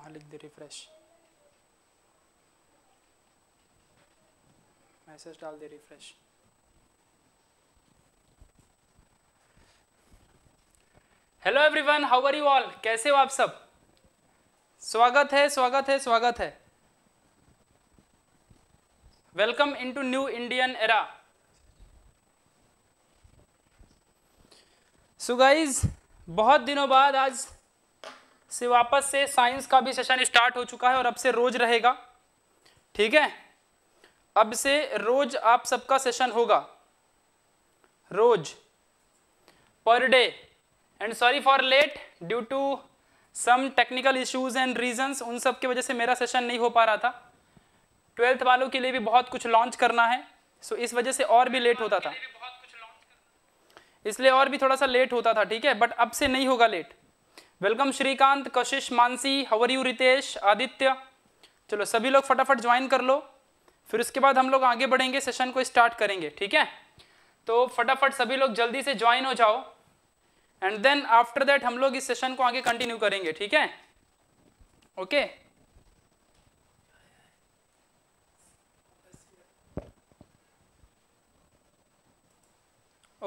वहाँ लिख दे refresh message डाल दे refresh hello everyone how are you all कैसे हो आप सब स्वागत है स्वागत है स्वागत है welcome into new Indian era so guys बहुत दिनों बाद आज से वापस से साइंस का भी सेशन स्टार्ट हो चुका है और अब से रोज रहेगा ठीक है अब से रोज आप सबका सेशन होगा रोज per day and sorry for late due to some technical issues and reasons उन सब की वजह से मेरा सेशन नहीं हो पा रहा था ट्वेल्थ वालों के लिए भी बहुत कुछ लॉन्च करना है सो so इस वजह से और भी लेट होता था इसलिए और भी थोड़ा सा लेट होता था ठीक है बट अब से नहीं होगा late welcome Shrikant Kashish Mansi how are you Ritesh Aditya चलो सभी लोग फटाफट ज्वाइन कर लो फिर उसके बाद हम लोग आगे बढ़ेंगे सेशन को स्टार्ट करेंगे ठीक है तो फटाफट सभी लोग जल्दी से ज्वाइन हो जाओ एंड देन आफ्टर दैट हम लोग इस सेशन को आगे कंटिन्यू करेंगे ठीक है okay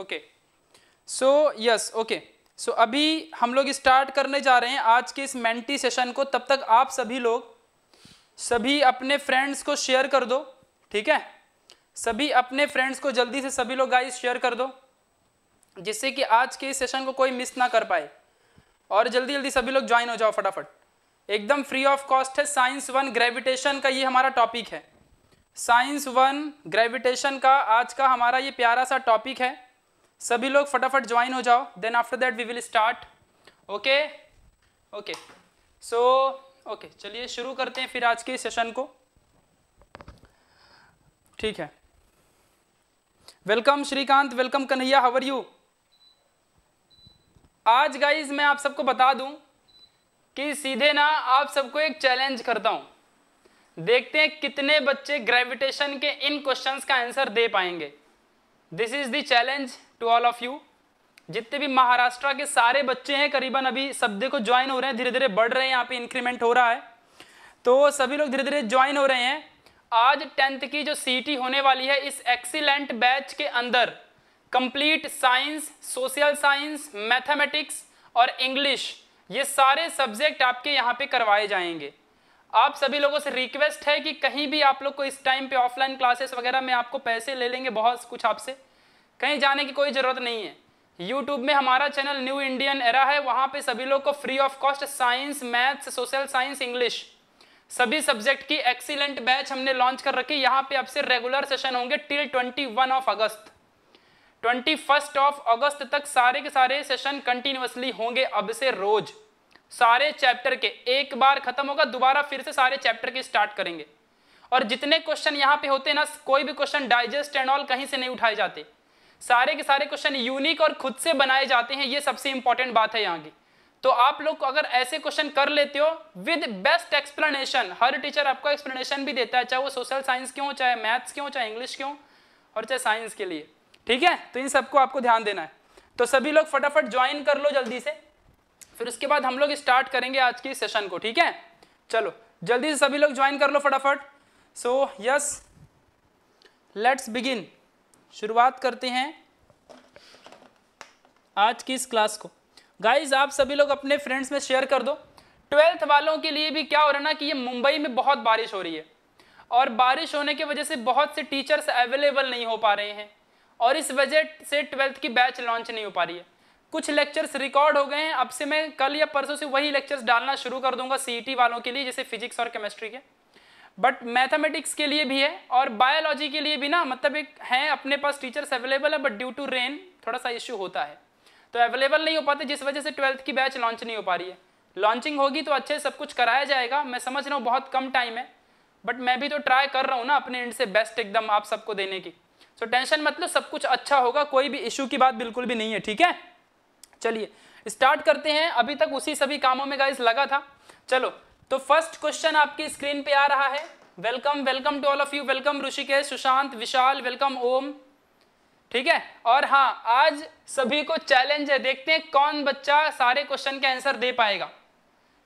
okay so yes okay so so, अभी हम लोग स्टार्ट करने जा रहे हैं आज के इस मेंटी सेशन को तब तक आप सभी लोग सभी अपने फ्रेंड्स को शेयर कर दो ठीक है सभी अपने फ्रेंड्स को जल्दी से सभी लोग गाइस शेयर कर दो जिससे कि आज के इस सेशन को कोई मिस ना कर पाए और जल्दी जल्दी सभी लोग ज्वाइन हो जाओ फटाफट एकदम फ्री ऑफ कॉस्ट है साइंस वन ग्रेविटेशन का ये हमारा टॉपिक है साइंस वन ग्रेविटेशन का आज का हमारा ये प्यारा सा टॉपिक है सभी लोग फटाफट ज्वाइन हो जाओ then after that we will start okay okay so okay चलिए शुरू करते हैं फिर आज के सेशन को ठीक है welcome Shrikant welcome Kanhaiya how are you आज गाइज मैं आप सबको बता दूं कि सीधे ना आप सबको एक चैलेंज करता हूं देखते हैं कितने बच्चे ग्रेविटेशन के इन क्वेश्चंस का आंसर दे पाएंगे this is the challenge to all of you जितने भी महाराष्ट्र के सारे बच्चे हैं करीबन अभी सब देखो ज्वाइन हो रहे हैं धीरे धीरे बढ़ रहे हैं यहाँ पे इंक्रीमेंट हो रहा है तो सभी लोग धीरे धीरे ज्वाइन हो रहे हैं आज टेंथ की जो सीटी होने वाली है इस एक्सीलेंट बैच के अंदर complete science social science mathematics और इंग्लिश ये सारे सब्जेक्ट आपके यहाँ पे करवाए जाएंगे आप सभी लोगों से रिक्वेस्ट है कि कहीं भी आप लोग को इस टाइम पे ऑफलाइन क्लासेस वगैरह में आपको पैसे ले लेंगे बहुत कुछ आपसे कहीं जाने की कोई ज़रूरत नहीं है यूट्यूब में हमारा चैनल न्यू इंडियन एरा है वहां पे सभी लोग को free of cost science maths social science English सभी सब्जेक्ट की एक्सीलेंट बैच हमने लॉन्च कर रखी यहाँ पे आपसे रेगुलर सेशन होंगे till twenty one of August twenty first of August तक सारे के सारे सेशन कंटिन्यूसली होंगे अब से रोज सारे चैप्टर के एक बार खत्म होगा दोबारा फिर से सारे चैप्टर के स्टार्ट करेंगे और जितने क्वेश्चन यहाँ पे होते हैं ना कोई भी क्वेश्चन डाइजेस्ट एंड ऑल कहीं से नहीं उठाए जाते सारे के सारे क्वेश्चन यूनिक और खुद से बनाए जाते हैं ये सबसे इंपॉर्टेंट बात है यहाँ की तो आप लोग अगर ऐसे क्वेश्चन कर लेते हो विद बेस्ट एक्सप्लेनेशन हर टीचर आपको एक्सप्लेनेशन भी देता है चाहे वो सोशल साइंस क्यों चाहे मैथ्स क्यों चाहे इंग्लिश क्यों और चाहे साइंस के लिए ठीक है तो इन सबको आपको ध्यान देना है तो सभी लोग फटाफट ज्वाइन कर लो जल्दी से फिर उसके बाद हम लोग स्टार्ट करेंगे आज की सेशन को ठीक है चलो जल्दी से सभी लोग ज्वाइन कर लो फटाफट सो यस लेट्स बिगिन शुरुआत करते हैं आज की इस क्लास को गाइज आप सभी लोग अपने फ्रेंड्स में शेयर कर दो ट्वेल्थ वालों के लिए भी क्या हो रहा ना कि ये मुंबई में बहुत बारिश हो रही है और बारिश होने की वजह से बहुत से टीचर्स अवेलेबल नहीं हो पा रहे हैं और इस वजह से ट्वेल्थ की बैच लॉन्च नहीं हो पा रही है कुछ लेक्चर्स रिकॉर्ड हो गए हैं अब से मैं कल या परसों से वही लेक्चर्स डालना शुरू कर दूंगा सीईटी e वालों के लिए जैसे फिजिक्स और केमिस्ट्री के बट मैथमेटिक्स के लिए भी है और बायोलॉजी के लिए भी ना मतलब एक है अपने पास टीचर्स अवेलेबल है बट ड्यू टू रेन थोड़ा सा इश्यू होता है तो अवेलेबल नहीं हो पाते जिस वजह से ट्वेल्थ की बैच लॉन्च नहीं हो पा रही है लॉन्चिंग होगी तो अच्छे सब कुछ कराया जाएगा मैं समझ रहा हूँ बहुत कम टाइम है बट मैं भी तो ट्राई कर रहा हूँ ना अपने एंड से बेस्ट एकदम आप सबको देने की सो टेंशन मतलब सब कुछ अच्छा होगा कोई भी इश्यू की बात बिल्कुल भी नहीं है ठीक है चलिए स्टार्ट करते हैं अभी तक उसी सभी कामों में गाइस लगा था चलो तो फर्स्ट क्वेश्चन आपकी स्क्रीन पे आ रहा है welcome welcome to all of you welcome Rishikesh Sushant Vishal welcome Om ठीक है और हाँ आज सभी को चैलेंज है देखते हैं कौन बच्चा सारे क्वेश्चन के आंसर दे पाएगा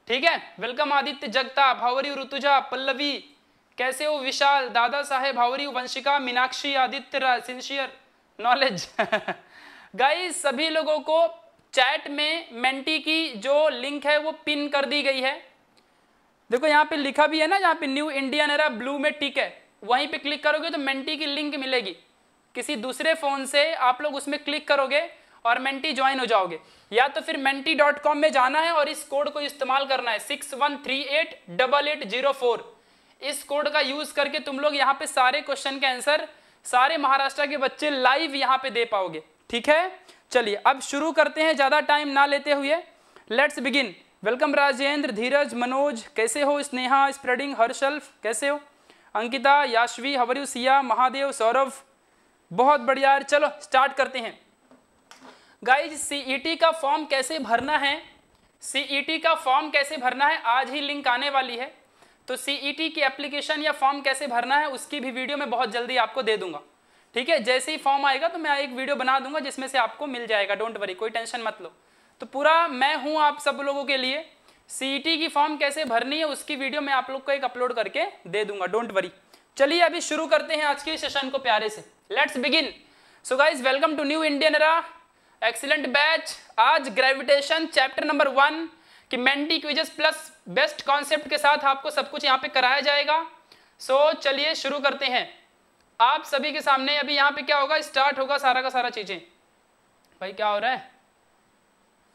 ठीक है वेलकम आदित्य जगता भावरी ऋतुजा पल्लवी कैसे हो Vishal Dada Saheb Bhavri Vanshika Meenakshi Aditya sincere knowledge guys सभी लोगों को चैट में मेंटी की जो लिंक है वो पिन कर दी गई है देखो यहाँ पे लिखा भी है ना यहाँ पे न्यू इंडियन एरा ब्लू में टिक है वहीं पे क्लिक करोगे तो मेंटी की लिंक मिलेगी किसी दूसरे फ़ोन से आप लोग उसमें क्लिक करोगे और मेंटी ज्वाइन हो जाओगे या तो फिर मेंटी डॉट कॉम में जाना है और इस कोड को इस्तेमाल करना है six one three eight double eight zero four इस कोड का यूज़ करके तुम लोग यहाँ पे सारे क्वेश्चन के आंसर सारे महाराष्ट्र के बच्चे लाइव यहाँ पे दे पाओगे ठीक है चलिए अब शुरू करते हैं ज़्यादा टाइम ना लेते हुए let's begin welcome Rajendra Dhiraj Manoj कैसे हो स्नेहा स्प्रेडिंग हर्षल्फ कैसे हो अंकिता याश्वी हवरयू सिया महादेव सौरभ बहुत बढ़िया यार चलो स्टार्ट करते हैं गाइज सी e का फॉर्म कैसे भरना है सी e का फॉर्म कैसे भरना है आज ही लिंक आने वाली है तो सी e की एप्लीकेशन या फॉर्म कैसे भरना है उसकी भी वीडियो मैं बहुत जल्दी आपको दे दूंगा ठीक है जैसे ही फॉर्म आएगा तो मैं एक वीडियो बना दूंगा जिसमें से आपको मिल जाएगा डोंट वरी कोई टेंशन मत लो तो पूरा मैं हूँ आप सब लोगों के लिए सी e की फॉर्म कैसे भरनी है उसकी वीडियो मैं आप लोग को एक अपलोड करके दे दूंगा डोंट वरी चलिए अभी शुरू करते हैं आज के सेशन को प्यारे से let's begin so guys welcome to new Indian era excellent batch आज ग्रेविटेशन चैप्टर नंबर वन की Menti quizzes plus best concept के साथ आपको सब कुछ यहाँ पे कराया जाएगा सो so, चलिए शुरू करते हैं आप सभी के सामने अभी यहाँ पे क्या होगा स्टार्ट होगा सारा का सारा चीज़ें भाई क्या हो रहा है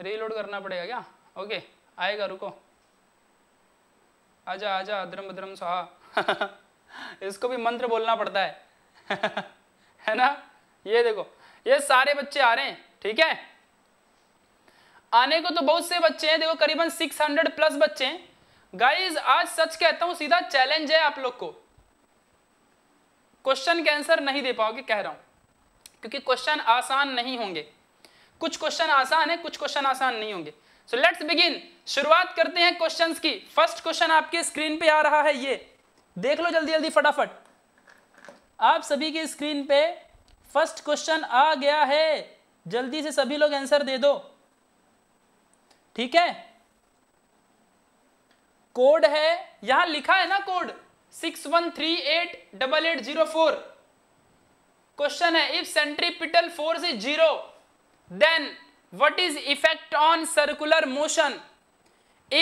रीलोड करना पड़ेगा क्या ओके आएगा रुको आजा आजा अद्रम अद्रम स्वाहा इसको भी मंत्र बोलना पड़ता है है ना ये देखो ये सारे बच्चे आ रहे हैं ठीक है आने को तो बहुत से बच्चे हैं देखो करीबन 600 प्लस बच्चे हैं गाइस आज सच कहता हूं सीधा चैलेंज है आप लोग को क्वेश्चन के आंसर नहीं दे पाओगे कह रहा हूं क्योंकि क्वेश्चन आसान नहीं होंगे कुछ क्वेश्चन आसान है कुछ क्वेश्चन आसान नहीं होंगे सो लेट्स बिगिन शुरुआत करते हैं क्वेश्चंस की फर्स्ट क्वेश्चन आपके स्क्रीन पे आ रहा है ये देख लो जल्दी जल्दी फटाफट आप सभी की स्क्रीन पे फर्स्ट क्वेश्चन आ गया है जल्दी से सभी लोग आंसर दे दो ठीक है कोड है यहां लिखा है ना code six one three eight double eight zero four question है if centripetal force is zero then what is effect on circular motion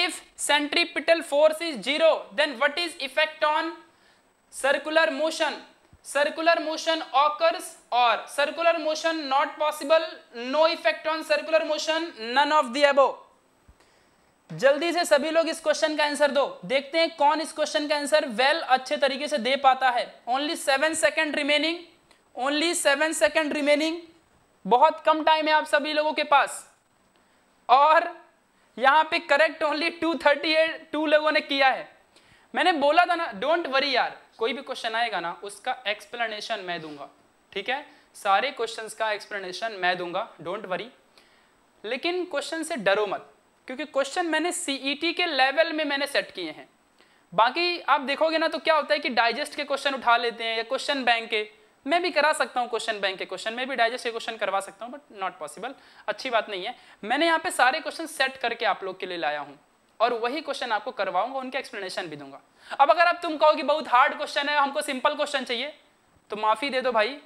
if centripetal force is zero then what is effect on circular motion circular motion occurs or circular motion not possible no effect on circular motion none of the above जल्दी से सभी लोग इस question का answer दो देखते हैं कौन इस क्वेश्चन का आंसर वेल well, अच्छे तरीके से दे पाता है only seven second remaining only seven second remaining बहुत कम टाइम है आप सभी लोगों के पास और यहां पे correct only two thirty eight two लोगों ने किया है मैंने बोला था ना डोंट वरी यार कोई भी क्वेश्चन आएगा ना उसका एक्सप्लेनेशन मैं दूंगा ठीक है सारे क्वेश्चन का एक्सप्लेनेशन मैं दूंगा डोंट वरी लेकिन क्वेश्चन से डरो मत क्योंकि क्वेश्चन मैंने सीईटी e के लेवल में मैंने सेट किए हैं बाकी आप देखोगे ना तो क्या होता है कि डाइजेस्ट के क्वेश्चन उठा लेते हैं या क्वेश्चन बैंक के मैं भी करा सकता हूँ क्वेश्चन बैंक के क्वेश्चन में भी डाइजेस्ट के क्वेश्चन करवा सकता हूँ बट नॉट पॉसिबल अच्छी बात नहीं है मैंने यहाँ पे सारे क्वेश्चन सेट करके आप लोग के लिए लाया हूँ और वही क्वेश्चन आपको करवाऊंगा उनके एक्सप्लेनेशन भी दूंगा अब अगर आप तुम कहो कि बहुत हार्ड क्वेश्चन है हमको सिंपल क्वेश्चन चाहिए तो माफ़ी दे दो भाई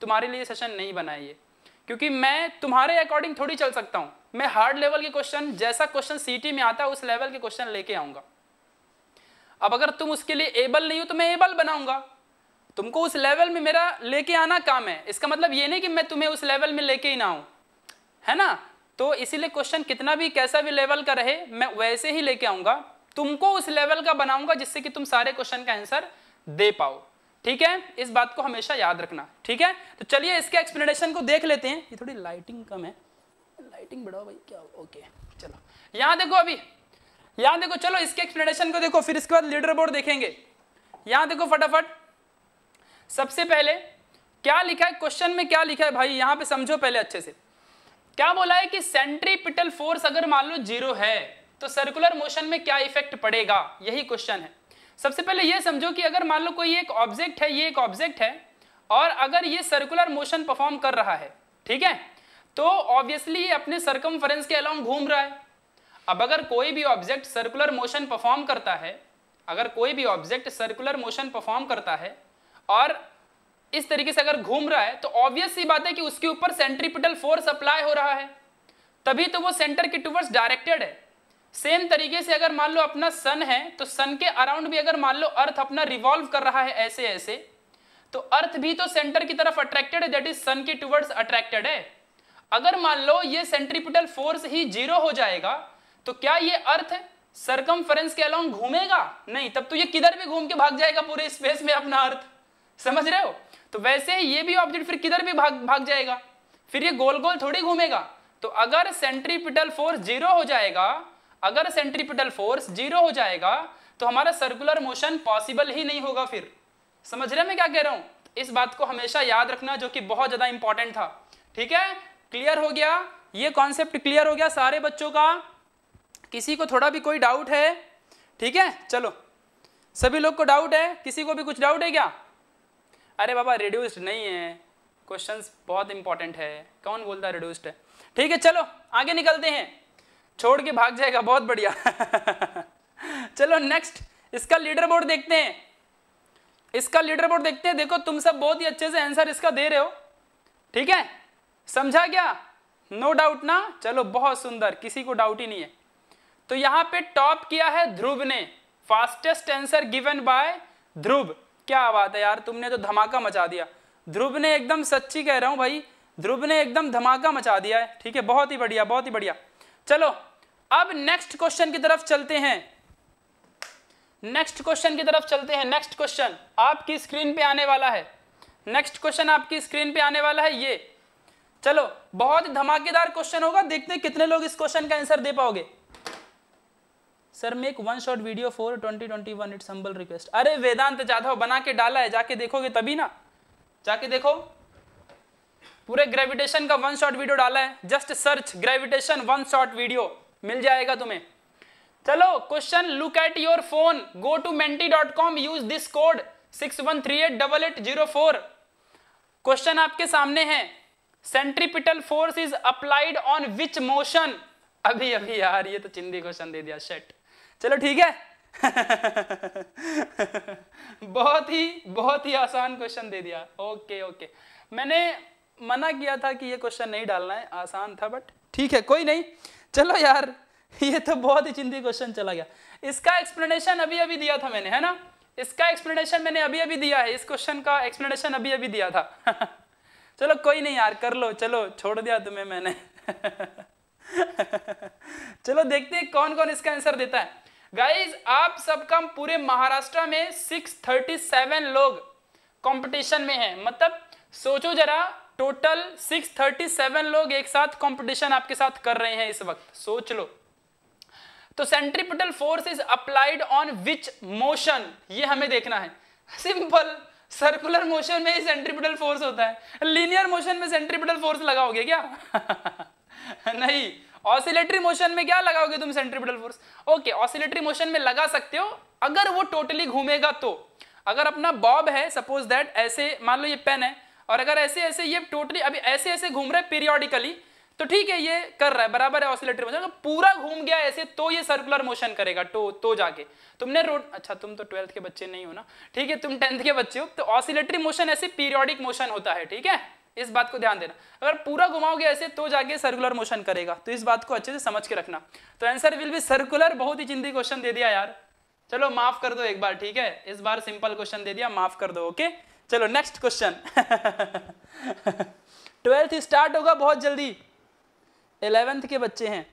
तुम्हारे लिए सेशन नहीं बनाइए क्योंकि मैं तुम्हारे अकॉर्डिंग थोड़ी चल सकता हूँ मैं हार्ड लेवल के क्वेश्चन जैसा क्वेश्चन सी में आता है उस लेवल के क्वेश्चन लेके आऊंगा अब अगर तुम उसके लिए एबल नहीं हो तो मैं एबल बनाऊंगा तुमको उस लेवल में मेरा लेके आना काम है इसका मतलब ये नहीं कि मैं तुम्हें उस लेवल में लेके ही ना आऊँ है ना तो इसीलिए क्वेश्चन कितना भी कैसा भी लेवल का रहे मैं वैसे ही लेके आऊंगा तुमको उस लेवल का बनाऊंगा जिससे कि तुम सारे क्वेश्चन का आंसर दे पाओ ठीक है इस बात को हमेशा याद रखना ठीक है तो चलिए इसके एक्सप्लेनेशन को देख लेते हैं ये थोड़ी लाइटिंग कम है लाइटिंग बढ़ाओ भाई क्या ओके चलो यहां देखो अभी यहां देखो चलो इसके एक्सप्लेनेशन को देखो फिर इसके बाद लीडर बोर्ड देखेंगे यहां देखो फटाफट सबसे पहले क्या लिखा है क्वेश्चन में क्या लिखा है भाई यहां पे समझो पहले अच्छे से क्या बोला है कि सेंट्रीपिटल फोर्स अगर मान लो जीरो है तो सर्कुलर मोशन में क्या इफेक्ट पड़ेगा यही क्वेश्चन है सबसे पहले यह समझो कि अगर मान लो कोई एक ऑब्जेक्ट है ये एक ऑब्जेक्ट है और अगर ये सर्कुलर मोशन परफॉर्म कर रहा है ठीक है तो ऑब्वियसली अपने सरकम के अलॉन्ग घूम रहा है अब अगर कोई भी ऑब्जेक्ट सर्कुलर मोशन परफॉर्म करता है अगर कोई भी ऑब्जेक्ट सर्कुलर मोशन परफॉर्म करता है और इस तरीके से अगर घूम रहा है तो ऑब्वियस सी बात है कि उसके ऊपर सेंट्रीपिटल फोर्स अप्लाई हो रहा है तभी तो वो सेंटर के टूवर्स डायरेक्टेड है सेम तरीके से अगर मान लो अपना सन है तो सन के अराउंड भी अगर मान लो अर्थ अपना रिवॉल्व कर रहा है ऐसे ऐसे तो अर्थ भी तो सेंटर की तरफ अट्रैक्टेड है दैट इज सन के टूवर्ड्स अट्रैक्टेड है अगर मान लो ये सेंट्रीपिटल फोर्स ही जीरो हो जाएगा तो क्या ये अर्थ सरकम के अलाउंग घूमेगा नहीं तब तो ये किधर भी घूम के भाग जाएगा पूरे स्पेस में अपना अर्थ समझ रहे हो तो वैसे ये भी ऑब्जेक्ट फिर किधर भी भाग भाग जाएगा फिर ये गोल गोल थोड़ी घूमेगा तो अगर सेंट्रीपिटल फोर्स जीरो हो जाएगा अगर सेंट्रीपिटल फोर्स जीरो हो जाएगा तो हमारा सर्कुलर मोशन पॉसिबल ही नहीं होगा फिर समझ रहे मैं क्या कह रहा हूं इस बात को हमेशा याद रखना जो कि बहुत ज़्यादा इंपॉर्टेंट था ठीक है क्लियर हो गया ये कॉन्सेप्ट क्लियर हो गया सारे बच्चों का किसी को थोड़ा भी कोई डाउट है ठीक है चलो सभी लोग को डाउट है किसी को भी कुछ डाउट है क्या अरे बाबा रिड्यूस्ड नहीं है क्वेश्चन बहुत इंपॉर्टेंट है कौन बोलता है रिड्यूस्ड है ठीक है चलो आगे निकलते हैं छोड़ के भाग जाएगा बहुत बढ़िया चलो नेक्स्ट इसका लीडर बोर्ड देखते हैं इसका लीडर बोर्ड देखते हैं देखो तुम सब बहुत ही अच्छे से आंसर इसका दे रहे हो ठीक है समझा क्या नो no डाउट ना चलो बहुत सुंदर किसी को डाउट ही नहीं है तो यहां पे टॉप किया है ध्रुव ने fastest answer given by Dhruv क्या बात है यार तुमने तो धमाका मचा दिया ध्रुव ने एकदम सच्ची कह रहा हूँ भाई ध्रुव ने एकदम धमाका मचा दिया है ठीक है बहुत ही बढ़िया बहुत ही बढ़िया चलो अब नेक्स्ट क्वेश्चन की तरफ चलते हैं नेक्स्ट क्वेश्चन की तरफ चलते हैं नेक्स्ट क्वेश्चन आपकी स्क्रीन पे आने वाला है नेक्स्ट क्वेश्चन आपकी स्क्रीन पे आने वाला है ये चलो बहुत धमाकेदार क्वेश्चन होगा देखते हैं कितने लोग इस क्वेश्चन का आंसर दे पाओगे sir make one shot video for twenty twenty one it's humble request अरे वेदांत जाधव बना के डाला है जाके देखोगे तभी ना जाके देखो पूरे ग्रेविटेशन का वन शॉट वीडियो डाला है just search gravitation one shot video मिल जाएगा तुम्हें चलो question look at your phone go to Menti dot com use this code six one three eight double eight zero four question आपके सामने है centripetal force is applied on which motion अभी अभी यार ये तो चिंदी क्वेश्चन दे दिया शेट चलो ठीक है बहुत ही बहुत ही आसान क्वेश्चन दे दिया ओके ओके मैंने मना किया था कि ये क्वेश्चन नहीं डालना है आसान था बट ठीक है कोई नहीं चलो यार ये तो बहुत ही चिंतित क्वेश्चन चला गया इसका एक्सप्लेनेशन अभी अभी दिया था मैंने है ना इसका एक्सप्लेनेशन मैंने अभी अभी दिया है इस क्वेश्चन का एक्सप्लेनेशन अभी अभी दिया था चलो कोई नहीं यार कर लो चलो छोड़ दिया तुम्हें मैंने चलो देखते हैं कौन कौन इसका आंसर देता है गाइज आप सबका पूरे महाराष्ट्र में सिक्स थर्टी सेवन लोग कंपटीशन में है मतलब सोचो जरा टोटल सेवन लोग एक साथ कंपटीशन आपके साथ कर रहे हैं इस वक्त सोच लो तो centripetal force is applied on which motion ये हमें देखना है सिंपल सर्कुलर मोशन में ही सेंट्रीपिटल फोर्स होता है लीनियर मोशन में सेंट्रीपिटल फोर्स लगाओगे क्या नहीं ऑसिलेटरी मोशन में क्या लगाओगे तुम centripetal force okay oscillatory motion में लगा सकते हो अगर वो टोटली घूमेगा तो अगर अपना बॉब है सपोज दैट ऐसे मान लो ये पेन है और अगर ऐसे ऐसे ये टोटली अभी ऐसे ऐसे घूम रहे पीरियोडिकली तो ठीक है ये कर रहा है बराबर है ऑसिलेटरी मोशन अगर पूरा घूम गया ऐसे तो ये सर्कुलर मोशन करेगा तो तो जाके तुमने रोड अच्छा तुम तो ट्वेल्थ के बच्चे नहीं हो ना ठीक है तुम टेंथ के बच्चे हो तो ऑसिलेटरी मोशन ऐसे पीरियोडिक मोशन होता है ठीक है इस बात को ध्यान देना अगर पूरा घुमाओगे ऐसे तो जाके सर्कुलर मोशन करेगा तो इस बात को अच्छे से समझ के रखना तो आंसर विल बी सर्कुलर बहुत ही जिंदगी क्वेश्चन दे दिया यार चलो माफ कर दो एक बार ठीक है इस बार सिंपल क्वेश्चन दे दिया माफ कर दो ओके चलो नेक्स्ट क्वेश्चन ट्वेल्थ स्टार्ट होगा बहुत जल्दी इलेवेंथ के बच्चे हैं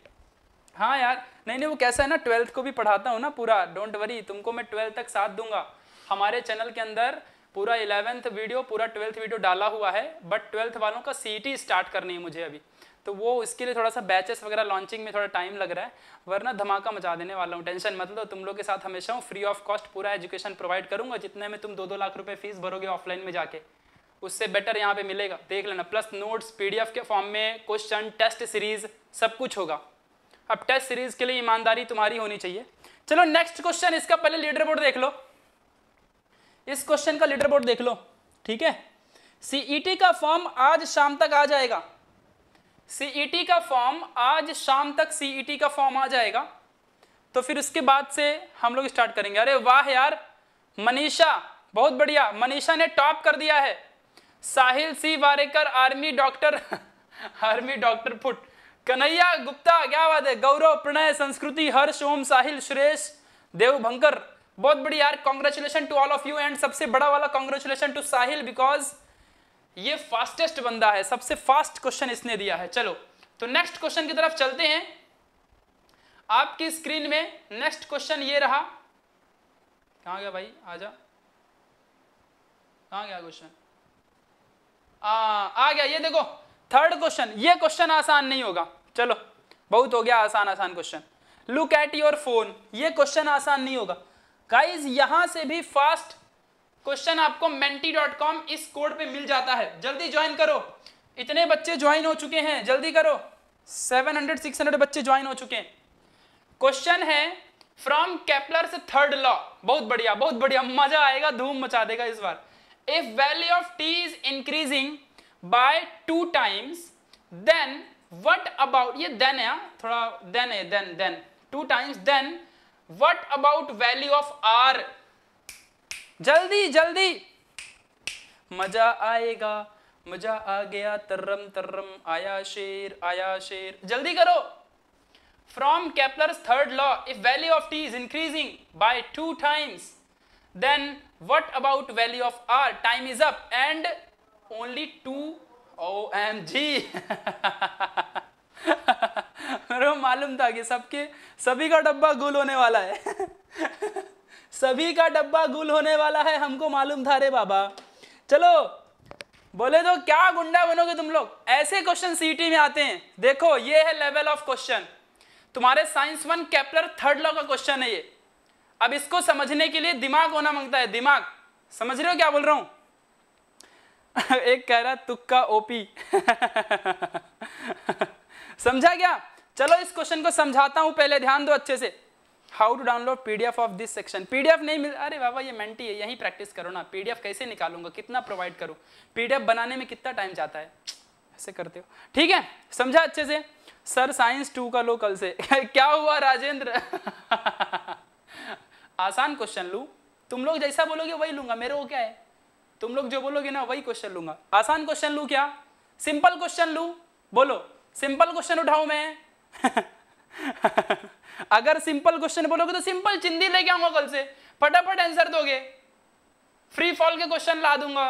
हाँ यार नहीं नहीं वो कैसा है ना ट्वेल्थ को भी पढ़ाता हूँ ना पूरा डोंट वरी तुमको मैं ट्वेल्थ तक साथ दूंगा हमारे चैनल के अंदर पूरा इलेवेंथ वीडियो पूरा ट्वेल्थ वीडियो डाला हुआ है बट ट्वेल्थ वालों का सी स्टार्ट करनी है मुझे अभी तो वो उसके लिए थोड़ा सा बैचेस वगैरह लॉन्चिंग में थोड़ा टाइम लग रहा है वरना धमाका मचा देने वाला हूँ टेंशन मतलब तुम लोग के साथ हमेशा हूँ फ्री ऑफ कॉस्ट पूरा एजुकेशन प्रोवाइड करूंगा जितने में तुम दो दो लाख रुपए फीस भरोगे ऑफलाइन में जाके उससे बेटर यहाँ पे मिलेगा देख लेना प्लस नोट्स पी के फॉर्म में क्वेश्चन टेस्ट सीरीज सब कुछ होगा अब टेस्ट सीरीज के लिए ईमानदारी तुम्हारी होनी चाहिए चलो नेक्स्ट क्वेश्चन इसका पहले लीडर बोर्ड देख लो इस क्वेश्चन का लीडर बोर्ड देख लो ठीक है सीईटी e का फॉर्म आज शाम तक आ जाएगा सीईटी e का फॉर्म आज शाम तक सीईटी e का फॉर्म आ जाएगा तो फिर उसके बाद से हम लोग स्टार्ट करेंगे अरे वाह यार मनीषा बहुत बढ़िया मनीषा ने टॉप कर दिया है Sahil C Warekar army doctor army doctor फुट कन्हैया गुप्ता क्या बात है गौरव प्रणय संस्कृति हर्ष ओम साहिल देव देवभंकर बहुत बड़ी यार congratulation to all of you and सबसे बड़ा वाला कॉन्ग्रेचुलेशन टू साहिल बिकॉज ये फास्टेस्ट बंदा है सबसे फास्ट क्वेश्चन इसने दिया है चलो तो नेक्स्ट क्वेश्चन की तरफ चलते हैं आपकी स्क्रीन में नेक्स्ट क्वेश्चन ये रहा कहा गया भाई आजा कहाँ गया क्वेश्चन आ, आ गया ये देखो थर्ड क्वेश्चन ये क्वेश्चन आसान नहीं होगा चलो बहुत हो गया आसान आसान question look at your phone ये क्वेश्चन आसान नहीं होगा गाइज यहां से भी फास्ट क्वेश्चन आपको मेंटी डॉट कॉम इस कोड पे मिल जाता है जल्दी ज्वाइन करो इतने बच्चे ज्वाइन हो चुके हैं जल्दी करो 700 600 बच्चे ज्वाइन हो चुके हैं क्वेश्चन है फ्रॉम कैपलर से थर्ड लॉ बहुत बढ़िया बहुत बढ़िया मजा आएगा धूम मचा देगा इस बार if value of T is increasing by two times then what about ये देन है हाँ? थोड़ा देन है then then two times then what about value of R जल्दी जल्दी मजा आएगा मजा आ गया तर्रम तर्रम आया शेर आया शेर जल्दी करो from Kepler's third law if value of T is increasing by two times then what about value of R time is up and only two O M G मेरे को मालूम था कि सबके सभी का डब्बा गुल होने वाला है सभी का डब्बा गुल होने वाला है हमको मालूम था रे बाबा चलो बोले तो क्या गुंडा बनोगे तुम लोग ऐसे क्वेश्चन सीटी में आते हैं देखो ये है लेवल ऑफ क्वेश्चन तुम्हारे science one Kepler third law का क्वेश्चन है ये अब इसको समझने के लिए दिमाग होना मांगता है दिमाग समझ रहे हो क्या बोल रहा हूं एक कह रहा तुक्का ओपी समझा गया चलो इस क्वेश्चन को समझाता हूं पहले ध्यान दो अच्छे से how to download PDF of this section PDF नहीं मिल अरे बाबा ये मेंटी है यही प्रैक्टिस करो ना पीडीएफ कैसे निकालूंगा कितना प्रोवाइड करूं पीडीएफ बनाने में कितना टाइम जाता है ऐसे करते हो ठीक है समझा अच्छे से सर साइंस टू का लो कल से क्या हुआ राजेंद्र आसान क्वेश्चन लू तुम लोग जैसा बोलोगे वही लूंगा मेरे को क्या है तुम लोग जो बोलोगे ना वही क्वेश्चन लूंगा आसान क्वेश्चन लू क्या सिंपल क्वेश्चन लू बोलो सिंपल क्वेश्चन उठाऊ मैं अगर सिंपल क्वेश्चन बोलोगे तो सिंपल चिंदी लेके आऊंगा कल से फटाफट आंसर दोगे फ्री फॉल के क्वेश्चन ला दूंगा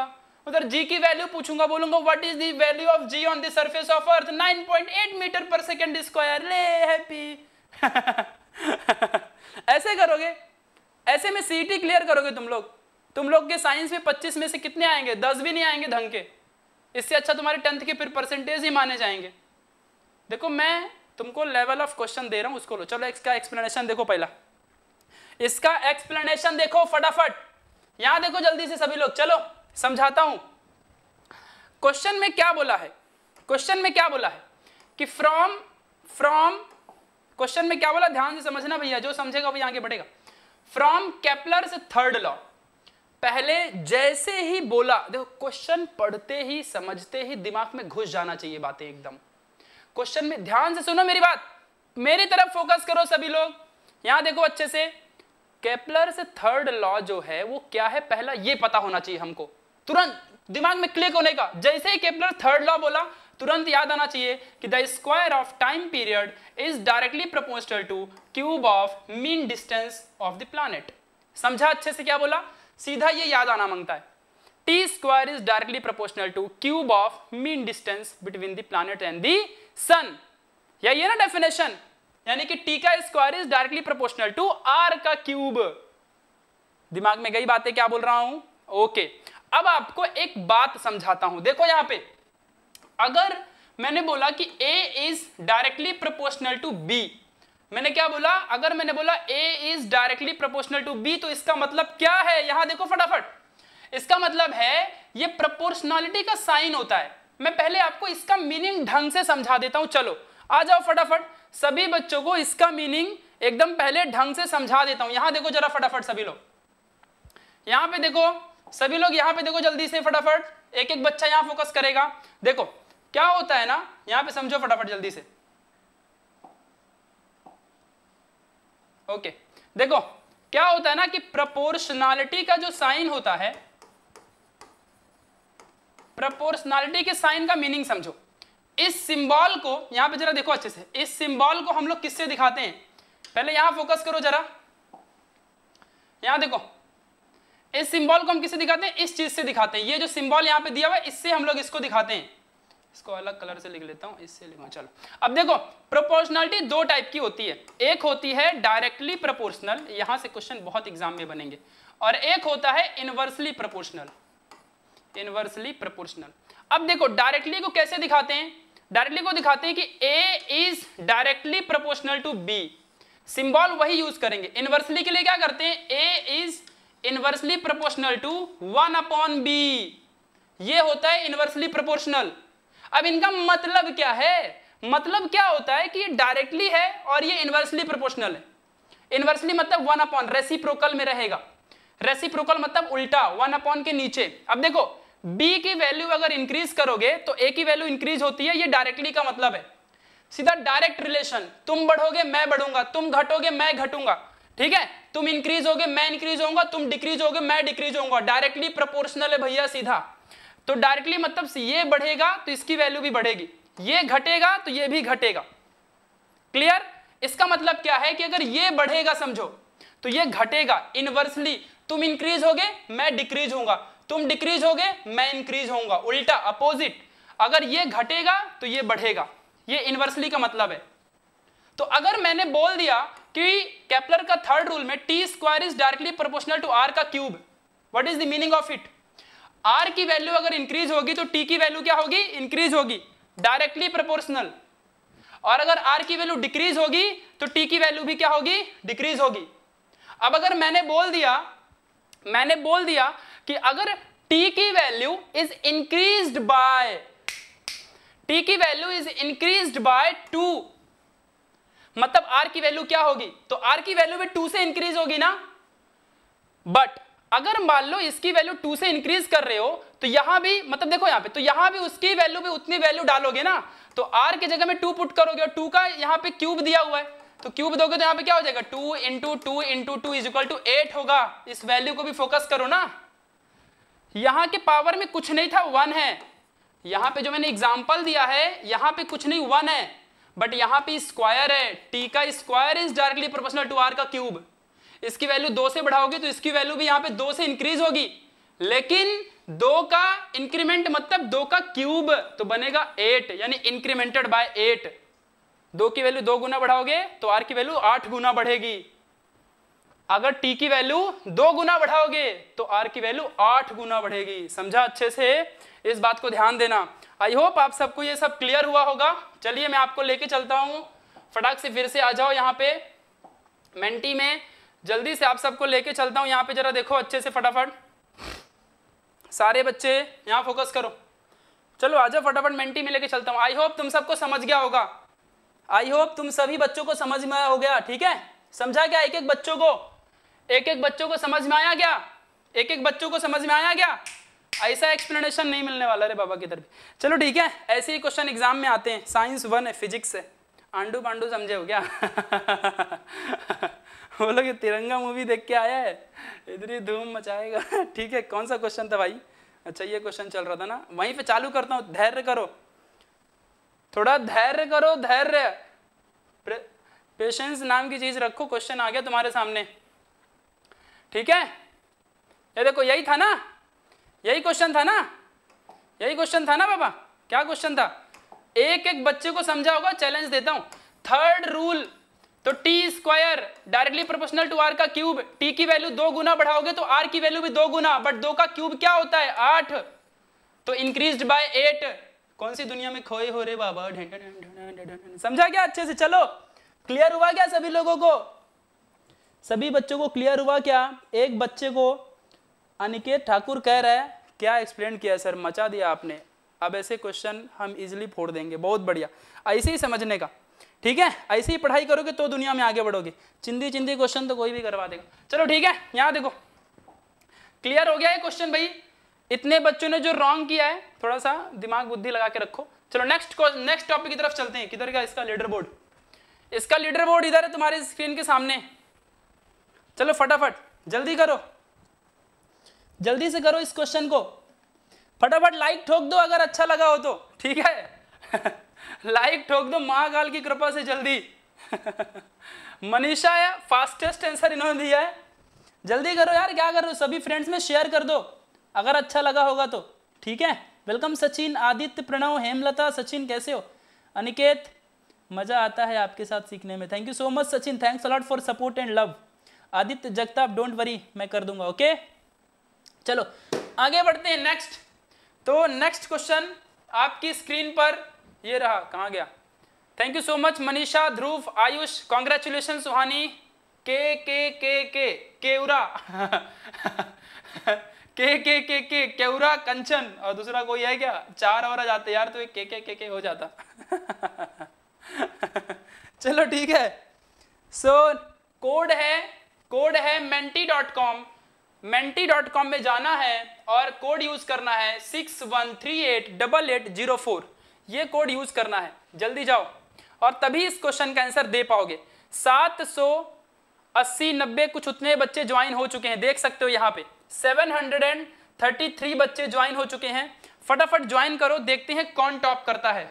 उधर जी की वैल्यू पूछूंगा बोलूंगा what is the value of G on the surface of earth 9.8 meter per second square ले हैप्पी ऐसे करोगे ऐसे में सीटी क्लियर करोगे तुम लोग तुम लोग के साइंस में 25 में से कितने आएंगे 10 भी नहीं आएंगे ढंग के इससे अच्छा तुम्हारे टेंथ के फिर परसेंटेज ही माने जाएंगे देखो मैं तुमको लेवल ऑफ क्वेश्चन दे रहा हूं उसको लो चलो इसका एक्सप्लेनेशन देखो पहला इसका एक्सप्लेनेशन देखो फटाफट यहां देखो जल्दी से सभी लोग चलो समझाता हूं क्वेश्चन में क्या बोला है क्वेश्चन में क्या बोला है कि फ्रॉम फ्रॉम क्वेश्चन में क्या बोला ध्यान से समझना भैया जो समझेगा वही आगे बढ़ेगा फ्रॉम से थर्ड लॉ पहले जैसे ही बोला देखो क्वेश्चन पढ़ते ही समझते ही दिमाग में घुस जाना चाहिए बातें एकदम क्वेश्चन में ध्यान से सुनो मेरी बात मेरी तरफ फोकस करो सभी लोग यहां देखो अच्छे से केपलर से थर्ड लॉ जो है वो क्या है पहला ये पता होना चाहिए हमको तुरंत दिमाग में क्लिक होने का जैसे ही केपलर थर्ड लॉ बोला तुरंत याद आना चाहिए कि the square of time period is directly proportional to cube of mean distance of the planet समझा अच्छे से क्या बोला सीधा ये याद आना मांगता है T square is directly proportional to cube of mean distance between the planet and the sun यही है ना डेफिनेशन यानी कि टी का square is directly proportional to R का क्यूब दिमाग में गई बातें क्या बोल रहा हूं ओके अब आपको एक बात समझाता हूं देखो यहां पे अगर मैंने बोला कि A is directly proportional to B मैंने क्या बोला अगर मैंने बोला A is directly proportional to B तो इसका मतलब क्या है यहां देखो फटाफट इसका मतलब है ये प्रोपोर्शनलिटी का साइन होता है मैं पहले आपको इसका मीनिंग ढंग से समझा देता हूं चलो आ जाओ फटाफट सभी बच्चों को इसका मीनिंग एकदम पहले ढंग से समझा देता हूं यहां देखो जरा फटाफट सभी लोग यहां पे देखो सभी लोग यहां पे देखो जल्दी से फटाफट एक एक बच्चा यहां फोकस करेगा देखो क्या होता है ना यहाँ पे समझो फटाफट जल्दी से ओके देखो क्या होता है ना कि प्रपोर्शनैलिटी का जो साइन होता है प्रपोर्शनैलिटी के साइन का मीनिंग समझो इस सिंबल को यहां पे जरा देखो अच्छे से इस सिंबल को हम लोग किससे दिखाते हैं पहले यहां फोकस करो जरा यहां देखो इस सिंबल को हम किससे दिखाते हैं इस चीज से दिखाते हैं ये जो सिंबल यहां पे दिया हुआ है इससे हम लोग इसको दिखाते हैं इसको अलग कलर से लिख लेता हूं इससे लिखूँ चलो अब देखो प्रोपोर्शनलिटी दो टाइप की होती है एक होती है डायरेक्टली प्रोपोर्शनल यहां से क्वेश्चन बहुत एग्जाम में बनेंगे और एक होता है इनवर्सली प्रोपोर्शनल इनवर्सली प्रोपोर्शनल अब देखो डायरेक्टली को कैसे दिखाते हैं डायरेक्टली को दिखाते हैं कि A is directly proportional to B symbol वही यूज करेंगे इनवर्सली के लिए क्या करते हैं A is inversely proportional to one upon B ये होता है इनवर्सली प्रोपोर्शनल अब इनका मतलब क्या है मतलब क्या होता है कि ये डायरेक्टली है और ये इनवर्सली प्रोपोर्शनल है इनवर्सली मतलब वन अपॉन रेसिप्रोकल में रहेगा रेसिप्रोकल मतलब उल्टा वन अपॉन के नीचे अब देखो b की वैल्यू अगर इंक्रीज करोगे तो a की वैल्यू इंक्रीज होती है ये डायरेक्टली का मतलब है सीधा डायरेक्ट रिलेशन तुम बढ़ोगे मैं बढ़ूंगा तुम घटोगे मैं घटूंगा ठीक है तुम इंक्रीज होगे मैं इंक्रीज होऊंगा तुम डिक्रीज होगे मैं डिक्रीज होऊंगा डायरेक्टली प्रोपोर्शनल है भैया सीधा तो डायरेक्टली मतलब ये बढ़ेगा तो इसकी वैल्यू भी बढ़ेगी ये घटेगा तो ये भी घटेगा क्लियर इसका मतलब क्या है कि अगर ये बढ़ेगा समझो तो ये घटेगा इनवर्सली तुम इंक्रीज होगे मैं डिक्रीज होऊंगा तुम डिक्रीज होगे मैं इंक्रीज होऊंगा उल्टा अपोजिट अगर ये घटेगा तो ये बढ़ेगा ये इनवर्सली का मतलब है तो अगर मैंने बोल दिया कि कैप्लर का थर्ड रूल में T square is directly proportional to R का cube what is the meaning of it R की वैल्यू अगर इंक्रीज होगी तो टी की वैल्यू क्या होगी इंक्रीज होगी डायरेक्टली प्रोपोर्शनल और अगर आर की वैल्यू डिक्रीज होगी तो टी की वैल्यू भी क्या होगी डिक्रीज होगी अब अगर मैंने बोल दिया मैंने बोल दिया कि अगर टी की value is increase by T की value is increase by two मतलब आर की वैल्यू क्या होगी तो आर की वैल्यू भी टू से इंक्रीज होगी ना बट अगर मान लो इसकी वैल्यू टू से इंक्रीज कर रहे हो तो यहां भी मतलब देखो यहां पे तो यहां भी उसकी वैल्यू भी उतनी वैल्यू डालोगे ना तो आर की जगह में टू पुट करोगे और टू का यहां पे क्यूब दिया हुआ है तो क्यूब दोगे तो यहां पे क्या हो जाएगा two into two into two is equal to eight होगा इस वैल्यू को भी फोकस करो ना यहां के पावर में कुछ नहीं था वन है यहां पे जो मैंने एग्जाम्पल दिया है यहां पे कुछ नहीं वन है बट यहां पे स्क्वायर है टी का square is directly proportional to R का क्यूब इसकी वैल्यू दो से बढ़ाओगे तो इसकी वैल्यू भी यहां पे दो से इंक्रीज होगी लेकिन दो का इंक्रीमेंट मतलब दो का क्यूब तो बनेगा एट यानी इंक्रीमेंटेड बाय एट दो की वैल्यू दो गुना बढ़ाओगे तो आर की वैल्यू आठ गुना बढ़ेगी अगर टी की वैल्यू दो गुना बढ़ाओगे तो आर की वैल्यू आठ गुना बढ़ेगी समझा अच्छे से इस बात को ध्यान देना आई होप आप सबको ये सब क्लियर हुआ होगा चलिए मैं आपको लेके चलता हूँ फटाक से फिर से आ जाओ यहाँ पे मेंटी में जल्दी से आप सबको लेके चलता हूँ यहाँ पे जरा देखो अच्छे से फटाफट सारे बच्चे यहाँ फोकस करो चलो आ जाओ फटाफट मेंटी में लेके चलता हूँ आई होप तुम सबको समझ गया होगा आई होप तुम सभी बच्चों को समझ में हो गया ठीक है समझा गया एक एक बच्चों को एक एक बच्चों को समझ में आया क्या एक एक बच्चों को समझ में आया क्या ऐसा एक्सप्लेनेशन नहीं मिलने वाला रे बाबा की तरफ चलो ठीक है ऐसे ही क्वेश्चन एग्जाम में आते हैं साइंस वन है फिजिक्स है आंडू पांडू समझे हो क्या वो लोग तिरंगा मूवी देख के आया है इधर ही धूम मचाएगा ठीक है कौन सा क्वेश्चन था भाई अच्छा ये क्वेश्चन चल रहा था ना वहीं पे चालू करता हूँ धैर्य करो थोड़ा धैर्य करो धैर्य पेशेंस नाम की चीज रखो क्वेश्चन आ गया तुम्हारे सामने ठीक है ये देखो यही था ना यही क्वेश्चन था ना यही क्वेश्चन था ना बाबा क्या क्वेश्चन था एक एक बच्चे को समझा होगा चैलेंज देता हूं थर्ड रूल तो T square directly proportional to R का क्यूब टी की वैल्यू दो गुना बढ़ाओगे तो आर की वैल्यू भी दो गुना बट दो का क्यूब क्या होता है आठ तो इंक्रीज बाय एट कौन सी दुनिया में खोए हो रहे बाबा समझा क्या अच्छे से चलो क्लियर हुआ क्या सभी लोगों को सभी बच्चों को क्लियर हुआ क्या एक बच्चे को अनिकेत ठाकुर कह रहा है क्या एक्सप्लेन किया सर मचा दिया आपने अब ऐसे क्वेश्चन हम इजिली फोड़ देंगे बहुत बढ़िया ऐसे ही समझने का ठीक है ऐसे ही पढ़ाई करोगे तो दुनिया में आगे बढ़ोगे चिंदी चिंदी क्वेश्चन तो कोई भी करवा देगा चलो ठीक है यहाँ देखो क्लियर हो गया है क्वेश्चन भाई इतने बच्चों ने जो रॉन्ग किया है थोड़ा सा दिमाग बुद्धि लगा के रखो चलो नेक्स्ट नेक्स्ट टॉपिक की तरफ चलते हैं किधर का इसका लीडर बोर्ड इसका लीडर बोर्ड इधर है तुम्हारी स्क्रीन के सामने चलो फटाफट जल्दी करो जल्दी से करो इस क्वेश्चन को फटाफट लाइक ठोक दो अगर अच्छा लगा हो तो ठीक है लाइक ठोक दो महाकाल की कृपा से जल्दी मनीषा है फास्टेस्ट आंसर इन्होंने दिया है जल्दी करो यार क्या करो सभी फ्रेंड्स में शेयर कर दो अगर अच्छा लगा होगा तो ठीक है वेलकम सचिन आदित्य प्रणव हेमलता सचिन कैसे हो अनिकेत मज़ा आता है आपके साथ सीखने में thank you so much Sachin thanks a lot for support and love Aditya Jagtap don't worry मैं कर दूंगा ओके चलो आगे बढ़ते हैं नेक्स्ट तो नेक्स्ट क्वेश्चन आपकी स्क्रीन पर ये रहा कहाँ गया thank you so much Manisha Dhruv Ayush congratulation Suhani के के के के केउरा के के के के केउरा कंचन और दूसरा कोई है क्या चार और आ जाते यार तो एक के के के के हो जाता चलो ठीक है सो so, कोड है कोड है Menti dot com Menti dot com में जाना है और कोड यूज करना है six one three eight double eight zero four ये कोड यूज करना है जल्दी जाओ और तभी इस क्वेश्चन का आंसर दे पाओगे सात सौ अस्सी नब्बे कुछ उतने बच्चे ज्वाइन हो चुके हैं देख सकते हो यहाँ पे seven hundred and thirty three बच्चे ज्वाइन हो चुके हैं फटाफट ज्वाइन करो देखते हैं कौन टॉप करता है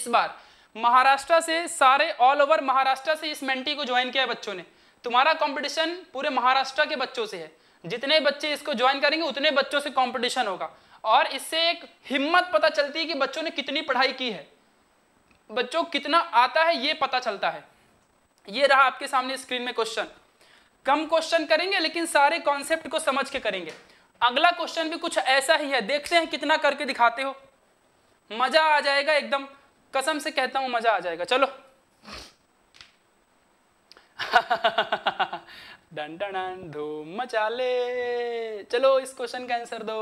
इस बार महाराष्ट्र से सारे ऑल ओवर महाराष्ट्र से इस मेंटी को ज्वाइन किया है बच्चों ने तुम्हारा कंपटीशन पूरे महाराष्ट्र के बच्चों से है जितने बच्चे इसको ज्वाइन करेंगे उतने बच्चों से कंपटीशन होगा और इससे एक हिम्मत पता चलती है कि बच्चों ने कितनी पढ़ाई की है बच्चों कितना आता है ये पता चलता है ये रहा आपके सामने स्क्रीन में क्वेश्चन कम क्वेश्चन करेंगे लेकिन सारे कॉन्सेप्ट को समझ के करेंगे अगला क्वेश्चन भी कुछ ऐसा ही है देखते हैं कितना करके दिखाते हो मजा आ जाएगा एकदम कसम से कहता हूं मजा आ जाएगा चलो डन डन धूम मचाले चलो इस क्वेश्चन का आंसर दो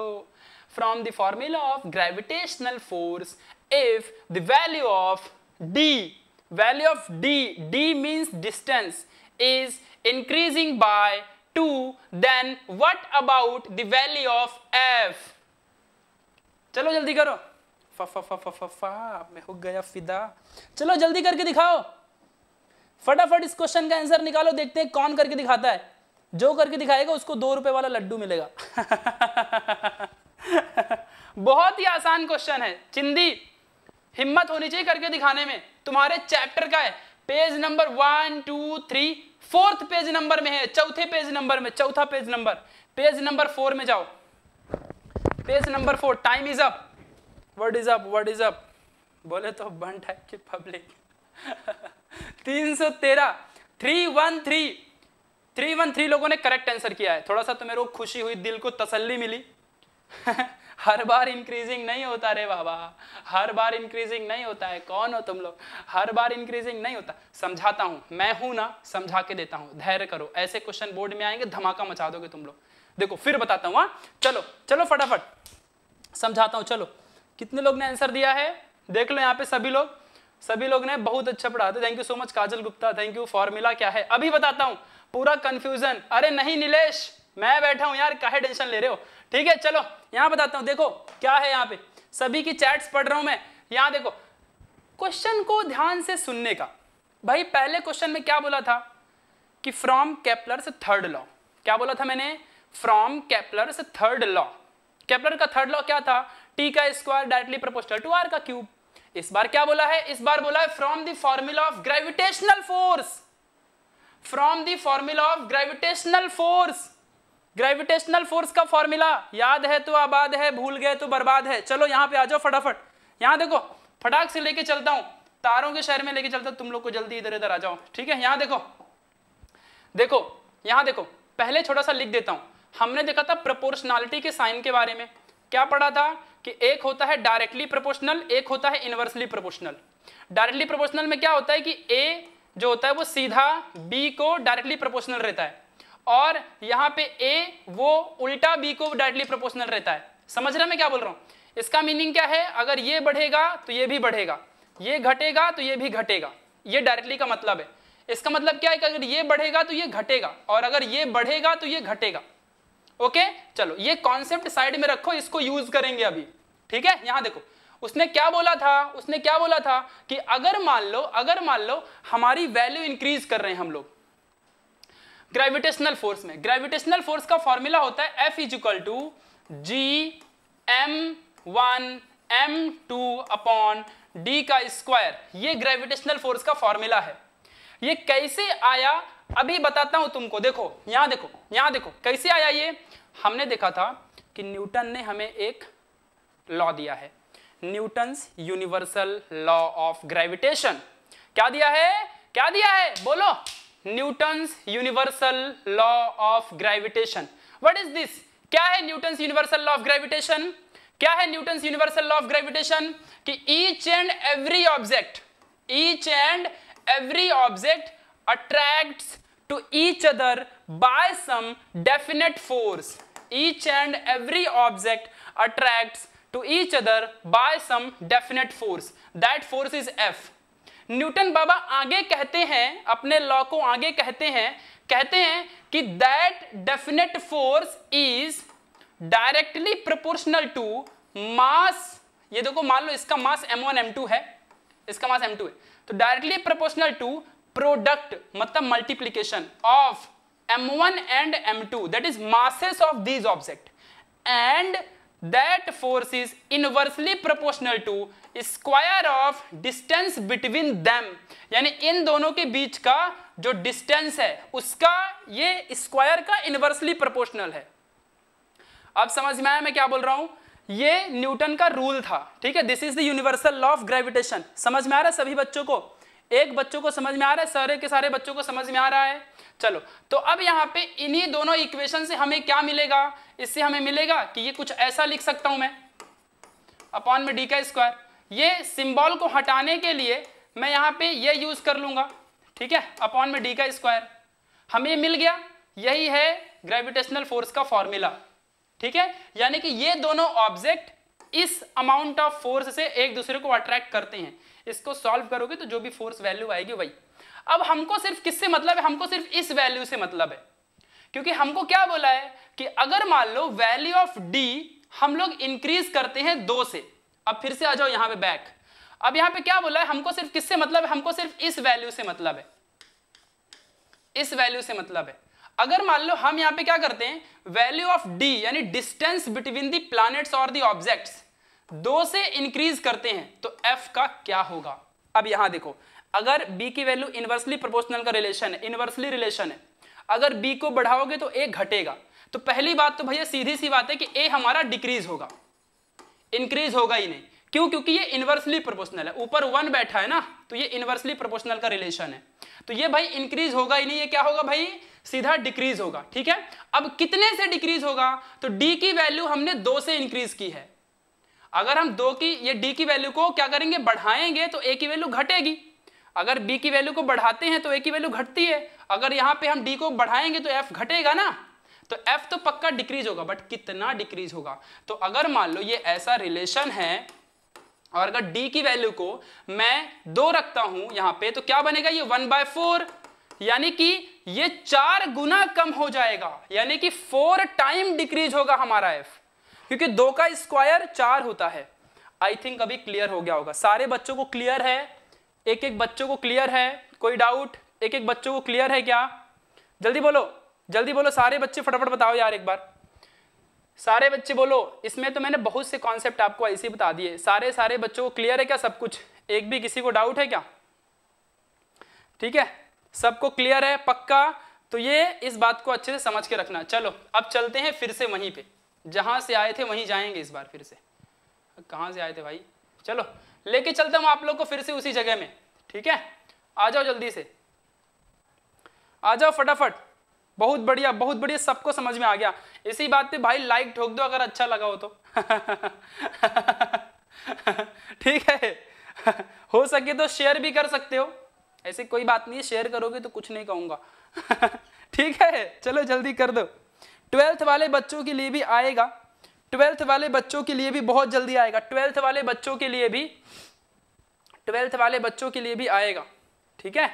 from the formula of gravitational force if the value of D value of D D means distance is increasing by two then what about the value of F चलो जल्दी करो फा फा फा फा फा फा मैं हो गया फिदा चलो जल्दी करके दिखाओ फटाफट इस क्वेश्चन का आंसर निकालो देखते हैं कौन करके दिखाता है जो करके दिखाएगा उसको दो रुपए वाला लड्डू मिलेगा बहुत ही आसान क्वेश्चन है चिंदी हिम्मत होनी चाहिए करके दिखाने में तुम्हारे चैप्टर का है page number one two three fourth page number में है चौथे पेज नंबर में चौथा page number page number four में जाओ page number four time is up word is up word is up बोले तो बंट है कि पब्लिक तीन सौ तेरह three one three three one three लोगों ने करेक्ट आंसर किया है थोड़ा सा तो मेरे को खुशी हुई दिल को तसल्ली मिली हर बार इंक्रीजिंग नहीं होता रे बाबा हर बार इंक्रीजिंग नहीं होता है कौन हो तुम लोग हर बार इंक्रीजिंग नहीं होता समझाता हूं मैं हूं ना समझा के देता हूं धैर्य करो ऐसे क्वेश्चन बोर्ड में आएंगे धमाका मचा दोगे तुम लोग देखो फिर बताता हूं हाँ। चलो चलो फटाफट समझाता हूँ चलो कितने लोग ने आंसर दिया है देख लो यहाँ पे सभी लोग सभी लोग ने बहुत अच्छा पढ़ाते thank you so much Kajal Gupta thank you formula क्या है अभी बताता हूँ पूरा कंफ्यूजन अरे नहीं नीलेश मैं बैठा हूँ यार काहे टेंशन ले रहे हो ठीक है चलो यहाँ बताता हूँ देखो क्या है यहाँ पे सभी की चैट्स पढ़ रहा हूं मैं यहां देखो क्वेश्चन को ध्यान से सुनने का भाई पहले क्वेश्चन में क्या बोला था कि फ्रॉम कैप्लर थर्ड लॉ क्या बोला था मैंने from Kepler third law Kepler का थर्ड लॉ क्या था टी का square directly proportional to R का क्यूब इस बार क्या बोला है इस बार बोला है from the formula of gravitational force from the formula of gravitational force gravitational force का फॉर्मूला याद है तो आबाद है भूल गए तो बर्बाद है चलो यहां पे आ जाओ फटाफट यहां देखो फटाक से लेके चलता हूं तारों के शहर में लेके चलता हूं तुम लोग को जल्दी इधर इधर आ जाओ ठीक है यहां देखो देखो यहां देखो पहले छोटा सा लिख देता हूं हमने देखा था प्रपोर्शनैलिटी के साइन के बारे में क्या पढ़ा था कि एक होता है डायरेक्टली प्रोपोर्शनल एक होता है इनवर्सली प्रोपोर्शनल डायरेक्टली प्रोपोर्शनल में क्या होता है कि ए जो होता है वो सीधा बी को डायरेक्टली प्रोपोर्शनल रहता है और यहां पे ए वो उल्टा बी को डायरेक्टली प्रोपोर्शनल रहता है समझ रहे मैं क्या बोल रहा हूं इसका मीनिंग क्या है अगर ये बढ़ेगा तो ये भी बढ़ेगा ये घटेगा तो ये भी घटेगा ये डायरेक्टली का मतलब है इसका मतलब क्या है कि अगर ये बढ़ेगा तो ये घटेगा और अगर ये बढ़ेगा तो ये घटेगा ओके चलो ये कॉन्सेप्ट साइड में रखो इसको यूज करेंगे अभी ठीक है यहां देखो उसने क्या बोला था उसने क्या बोला था कि अगर मान लो अगर मान लो हमारी वैल्यू इंक्रीज कर रहे हैं हम लोग ग्रेविटेशनल फोर्स में ग्रेविटेशनल फोर्स का फॉर्मूला होता है F is equal to G M one M two upon D का स्क्वायर ये ग्रेविटेशनल फोर्स का फॉर्मूला है ये कैसे आया अभी बताता हूं तुमको देखो यहां देखो यहां देखो कैसे आया ये हमने देखा था कि न्यूटन ने हमें एक लॉ दिया है Newton universal law of gravitation क्या दिया है क्या दिया है बोलो Newton universal law of gravitation what is this क्या है Newton universal law of gravitation क्या है Newton universal law of gravitation कि each and every object each and every object attracts to each other by some definite force. Each and every object attracts to each other by some definite force. That force is F. Newton बाबा आगे कहते हैं अपने law को आगे कहते हैं कहते हैं कि that definite force is directly proportional to mass ये देखो मान लो इसका मास m1 m2 है इसका मास m2 है तो डायरेक्टली प्रोपोर्शनल टू प्रोडक्ट मतलब multiplication of and M two that is masses of these object and that force is inversely proportional to square of distance between them यानी इन दोनों के बीच का जो डिस्टेंस है उसका ये स्क्वायर का इनवर्सली प्रोपोर्शनल है अब समझ में आया मैं क्या बोल रहा हूं ये न्यूटन का रूल था ठीक है this is the universal law of gravitation समझ में आ रहा है सभी बच्चों को एक बच्चों को समझ में आ रहा है सारे के सारे बच्चों को समझ में आ रहा है चलो तो अब यहाँ पे इन्हीं दोनों इक्वेशन से हमें क्या मिलेगा इससे हमें मिलेगा कि ये कुछ ऐसा लिख सकता हूं मैं अपॉन में डी का स्क्वायर ये सिंबल को हटाने के लिए मैं यहाँ पे ये यूज कर लूंगा ठीक है अपॉन में डी का स्क्वायर हमें मिल गया यही है ग्रेविटेशनल फोर्स का फॉर्मूला ठीक है यानी कि ये दोनों ऑब्जेक्ट इस अमाउंट ऑफ फोर्स से एक दूसरे को अट्रैक्ट करते हैं इसको सॉल्व करोगे तो जो भी फोर्स वैल्यू आएगी वही अब हमको सिर्फ किससे मतलब है हमको सिर्फ इस वैल्यू से मतलब है क्योंकि हमको क्या बोला है कि अगर मान लो वैल्यू ऑफ डी हम लोग इंक्रीज करते हैं दो से अब फिर से आ जाओ यहां पे बैक अब यहां पे क्या बोला है हमको सिर्फ किससे मतलब है हमको सिर्फ इस वैल्यू से मतलब है इस वैल्यू से मतलब है अगर मान लो हम यहां पे क्या करते हैं वैल्यू ऑफ डी यानी डिस्टेंस बिटवीन द प्लैनेट्स और दी ऑब्जेक्ट्स दो से इंक्रीज करते हैं तो एफ का क्या होगा अब यहां देखो अगर बी की वैल्यू इनवर्सली प्रोपोर्शनल का रिलेशन है इनवर्सली रिलेशन है अगर बी को बढ़ाओगे तो ए घटेगा तो पहली बात तो भैया सीधी सी बात है कि ए हमारा डिक्रीज होगा इंक्रीज होगा ही नहीं क्यों क्योंकि ये इनवर्सली प्रोपोर्शनल है ऊपर वन बैठा है ना तो ये इनवर्सली प्रोपोर्शनल का रिलेशन है तो ये भाई इंक्रीज होगा ही नहीं ये क्या होगा भाई सीधा डिक्रीज होगा ठीक है अब कितने से डिक्रीज होगा तो डी की वैल्यू हमने दो से इंक्रीज की है अगर हम दो की ये डी की वैल्यू को क्या करेंगे बढ़ाएंगे तो ए की वैल्यू घटेगी अगर बी की वैल्यू को बढ़ाते हैं तो ए की वैल्यू घटती है अगर यहाँ पे हम डी को बढ़ाएंगे तो एफ घटेगा ना तो एफ तो पक्का डिक्रीज होगा बट कितना डिक्रीज होगा तो अगर मान लो ये ऐसा रिलेशन है और अगर डी की वैल्यू को मैं दो रखता हूं यहां पे तो क्या बनेगा ये वन बाय फोर यानी कि ये चार गुना कम हो जाएगा यानी कि फोर टाइम डिक्रीज होगा हमारा एफ क्योंकि दो का स्क्वायर चार होता है आई थिंक अभी क्लियर हो गया होगा सारे बच्चों को क्लियर है एक एक बच्चों को क्लियर है कोई डाउट एक एक बच्चों को क्लियर है क्या जल्दी बोलो जल्दी बोलो सारे बच्चे फटाफट बताओ यार एक बार सारे बच्चे बोलो इसमें तो मैंने बहुत से कॉन्सेप्ट आपको ऐसे बता दिए सारे सारे बच्चों को क्लियर है क्या सब कुछ एक भी किसी को डाउट है क्या ठीक है सबको क्लियर है पक्का तो ये इस बात को अच्छे से समझ के रखना चलो अब चलते हैं फिर से वहीं पे जहां से आए थे वहीं जाएंगे इस बार फिर से कहां से आए थे भाई चलो लेके चलते हूं आप लोग को फिर से उसी जगह में ठीक है आ जाओ जल्दी से आ जाओ फटाफट बहुत बढ़िया बहुत बढ़िया सबको समझ में आ गया इसी बात पे भाई लाइक ठोक दो अगर अच्छा लगा हो तो ठीक है हो सके तो शेयर भी कर सकते हो ऐसी कोई बात नहीं है शेयर करोगे तो कुछ नहीं कहूंगा ठीक है चलो जल्दी कर दो ट्वेल्थ वाले बच्चों के लिए भी आएगा ट्वेल्थ वाले बच्चों के लिए भी बहुत जल्दी आएगा ट्वेल्थ वाले बच्चों के लिए भी ट्वेल्थ वाले बच्चों के लिए भी आएगा ठीक है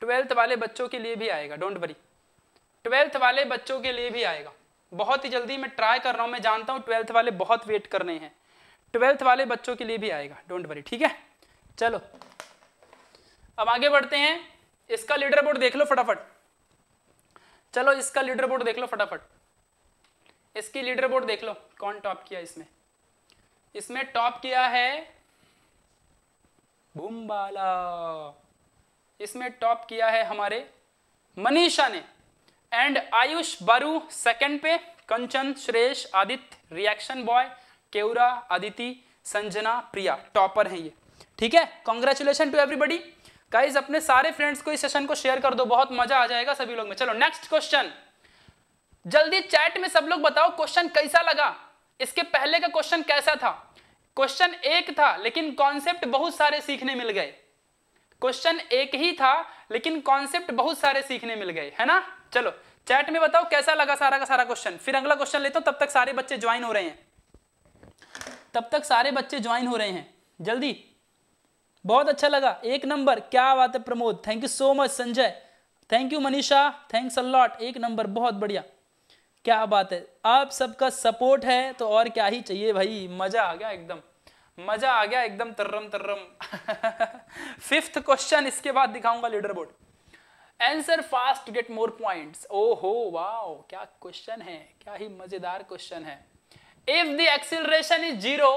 ट्वेल्थ वाले बच्चों के लिए भी आएगा डोंट वरी ट्वेल्थ वाले बच्चों के लिए भी आएगा बहुत ही जल्दी मैं ट्राई कर रहा हूँ मैं जानता हूँ ट्वेल्थ वाले बहुत वेट कर रहे हैं ट्वेल्थ वाले बच्चों के लिए भी आएगा डोंट वरी ठीक है चलो अब आगे बढ़ते हैं इसका लीडर बोर्ड देख लो फटाफट -फड़। चलो इसका लीडर बोर्ड देख लो फटाफट इसकी लीडर बोर्ड देख लो कौन टॉप किया इसमें इसमें टॉप किया है बुम्बाला इसमें टॉप किया है हमारे मनीषा ने एंड आयुष बारू सेकंड पे Kanchan Shresh Aditya reaction boy Kewra Aditi Sanjana Priya topper हैं ये ठीक है कॉन्ग्रेचुलेशन टू एवरीबडी गाइज अपने सारे फ्रेंड्स को इस सेशन को शेयर कर दो बहुत मजा आ जाएगा सभी लोग में चलो नेक्स्ट क्वेश्चन जल्दी चैट में सब लोग बताओ क्वेश्चन कैसा लगा इसके पहले का क्वेश्चन कैसा था क्वेश्चन एक था लेकिन कॉन्सेप्ट बहुत सारे सीखने मिल गए क्वेश्चन एक ही था लेकिन कॉन्सेप्ट बहुत सारे सीखने मिल गए है ना चलो चैट में बताओ कैसा लगा सारा का सारा क्वेश्चन फिर अगला क्वेश्चन लेता हूं तब तक सारे बच्चे ज्वाइन हो रहे हैं तब तक सारे बच्चे ज्वाइन हो रहे हैं जल्दी बहुत अच्छा लगा एक नंबर क्या बात है Pramod thank you so much Sanjay thank you Manisha thanks a lot एक नंबर बहुत बढ़िया क्या बात है आप सबका सपोर्ट है तो और क्या ही चाहिए भाई मजा आ गया एकदम मजा आ गया एकदम तर्रम तर्रम फिफ्थ क्वेश्चन इसके बाद दिखाऊंगा leader board answer fast to get more point ओ हो वाओ क्या क्वेश्चन है क्या ही मजेदार क्वेश्चन है if the acceleration is zero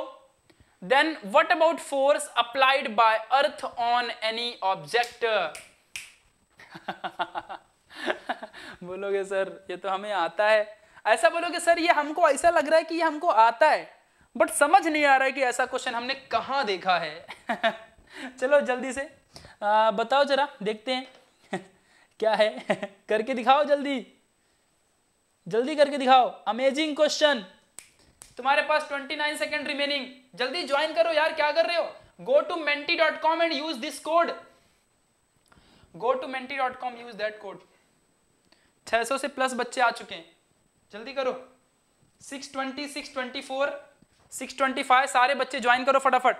then what about force applied by earth on any object बोलोगे सर ये तो हमें आता है ऐसा बोलोगे सर ये हमको ऐसा लग रहा है कि ये हमको आता है बट समझ नहीं आ रहा है कि ऐसा क्वेश्चन हमने कहा देखा है चलो जल्दी से आ, बताओ जरा देखते हैं क्या है करके दिखाओ जल्दी जल्दी करके दिखाओ अमेजिंग क्वेश्चन तुम्हारे पास 29 सेकंड रिमेनिंग जल्दी ज्वाइन करो यार क्या कर रहे हो go to Menti dot com and use this code go to Menti dot com use that code 600 से प्लस बच्चे आ चुके हैं जल्दी करो 620, 624, 625 सारे बच्चे ज्वाइन करो फटाफट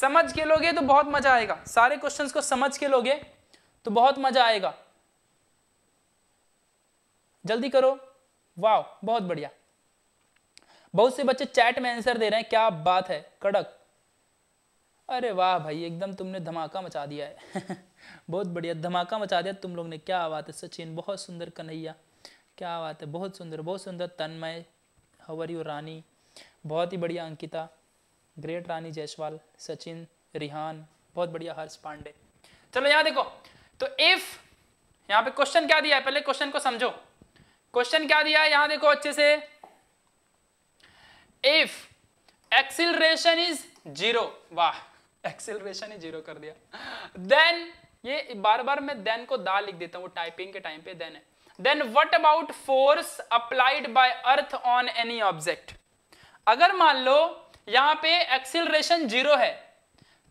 समझ के लोगे तो बहुत मजा आएगा सारे क्वेश्चन को समझ के लोगे तो बहुत मजा आएगा जल्दी करो वाह बहुत बढ़िया बहुत से बच्चे चैट में आंसर दे रहे हैं क्या बात है कड़क अरे वाह भाई एकदम तुमने धमाका मचा दिया है बहुत बढ़िया धमाका मचा दिया तुम लोग ने क्या बात है सचिन बहुत सुंदर कन्हैया क्या बात है बहुत सुंदर बहुत सुंदर तन्मय हवर यू रानी बहुत ही बढ़िया अंकिता ग्रेट रानी जयसवाल सचिन रिहान बहुत बढ़िया हर्ष पांडे चलो यहाँ देखो तो इफ यहाँ पे क्वेश्चन क्या दिया है पहले क्वेश्चन को समझो क्वेश्चन क्या दिया है यहाँ देखो अच्छे से इफ एक्सिलेशन इज जीरो वाह एक्सिलेशन ही जीरो कर दिया देन ये बार बार मैं देन को दा लिख देता हूँ टाइपिंग के टाइम पे देन है then what about force applied by earth on any object अगर मान लो यहां पे एक्सिलेशन जीरो है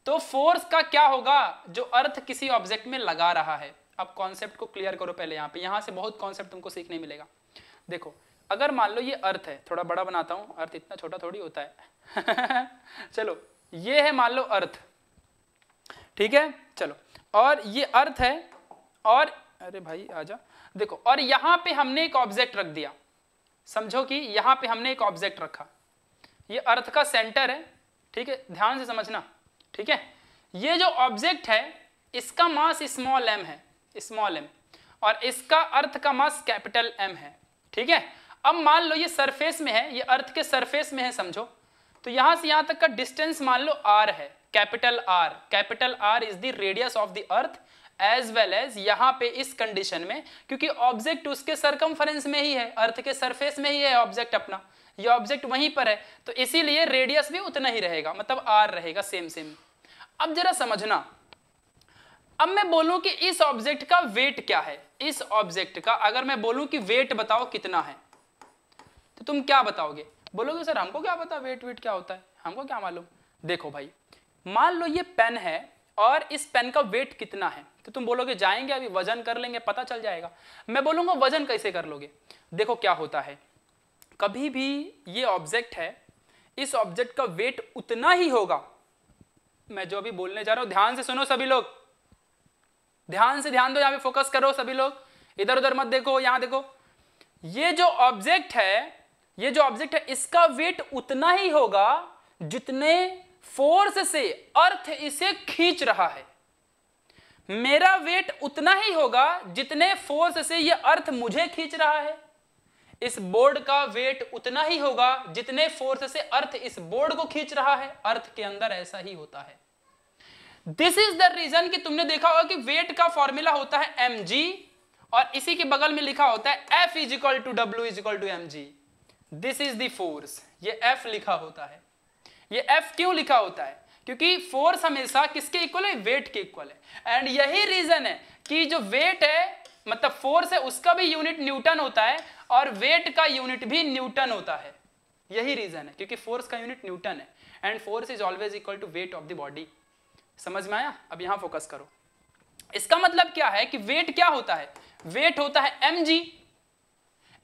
तो फोर्स का क्या होगा जो अर्थ किसी ऑब्जेक्ट में लगा रहा है अब कॉन्सेप्ट को क्लियर करो पहले यहां पे यहां से बहुत कॉन्सेप्ट तुमको सीखने मिलेगा देखो अगर मान लो ये अर्थ है थोड़ा बड़ा बनाता हूं अर्थ इतना छोटा थोड़ी होता है चलो ये है मान लो अर्थ ठीक है चलो और ये अर्थ है और अरे भाई आजा देखो और यहां पे हमने एक ऑब्जेक्ट रख दिया समझो कि यहां पे हमने एक ऑब्जेक्ट रखा ये अर्थ का सेंटर है ठीक है ध्यान से समझना ठीक है ये जो ऑब्जेक्ट है इसका मास स्मॉल एम है स्मॉल एम और इसका अर्थ का मास कैपिटल एम है ठीक है अब मान लो ये सरफेस में है ये अर्थ के सरफेस में है समझो तो यहां से यहां तक का डिस्टेंस मान लो आर है capital R capital R is the radius of the earth as well as यहां पे इस कंडीशन में क्योंकि ऑब्जेक्ट उसके सरकमफरेंस में ही है अर्थ के सरफेस में ही है ऑब्जेक्ट अपना ये ऑब्जेक्ट वहीं पर है तो इसीलिए रेडियस भी उतना ही रहेगा मतलब आर रहेगा सेम सेम अब जरा समझना अब मैं बोलूं कि इस ऑब्जेक्ट का वेट क्या है इस ऑब्जेक्ट का अगर मैं बोलूं कि वेट बताओ कितना है तो तुम क्या बताओगे बोलोगे सर हमको क्या पता वेट वेट क्या होता है हमको क्या मालूम देखो भाई मान लो ये पेन है और इस पेन का वेट कितना है तो तुम बोलोगे जाएंगे अभी वजन कर लेंगे पता चल जाएगा मैं बोलूंगा वजन कैसे कर लोगे देखो क्या होता है कभी भी ये ऑब्जेक्ट है इस ऑब्जेक्ट का वेट उतना ही होगा मैं जो अभी बोलने जा रहा हूं ध्यान से सुनो सभी लोग ध्यान से ध्यान दो यहां पे फोकस करो सभी लोग इधर उधर मत देखो यहां देखो ये जो ऑब्जेक्ट है ये जो ऑब्जेक्ट है इसका वेट उतना ही होगा जितने फोर्स से अर्थ इसे खींच रहा है मेरा वेट उतना ही होगा जितने फोर्स से यह अर्थ मुझे खींच रहा है इस बोर्ड का वेट उतना ही होगा जितने फोर्स से अर्थ इस बोर्ड को खींच रहा है अर्थ के अंदर ऐसा ही होता है दिस इज द रीजन कि तुमने देखा होगा कि वेट का फॉर्मूला होता है एम और इसी के बगल में लिखा होता है F is equal to W is equal to M G this is force ये एफ लिखा होता है ये एफ क्यों लिखा होता है क्योंकि फोर्स हमेशा किसके इक्वल है वेट के इक्वल है एंड यही रीजन है कि जो वेट है मतलब फोर्स है उसका भी यूनिट न्यूटन होता है और वेट का यूनिट भी न्यूटन होता है यही रीजन है क्योंकि फोर्स का यूनिट न्यूटन है and force is always equal to weight of the body समझ में आया अब यहां फोकस करो इसका मतलब क्या है कि वेट क्या होता है वेट होता है एम जी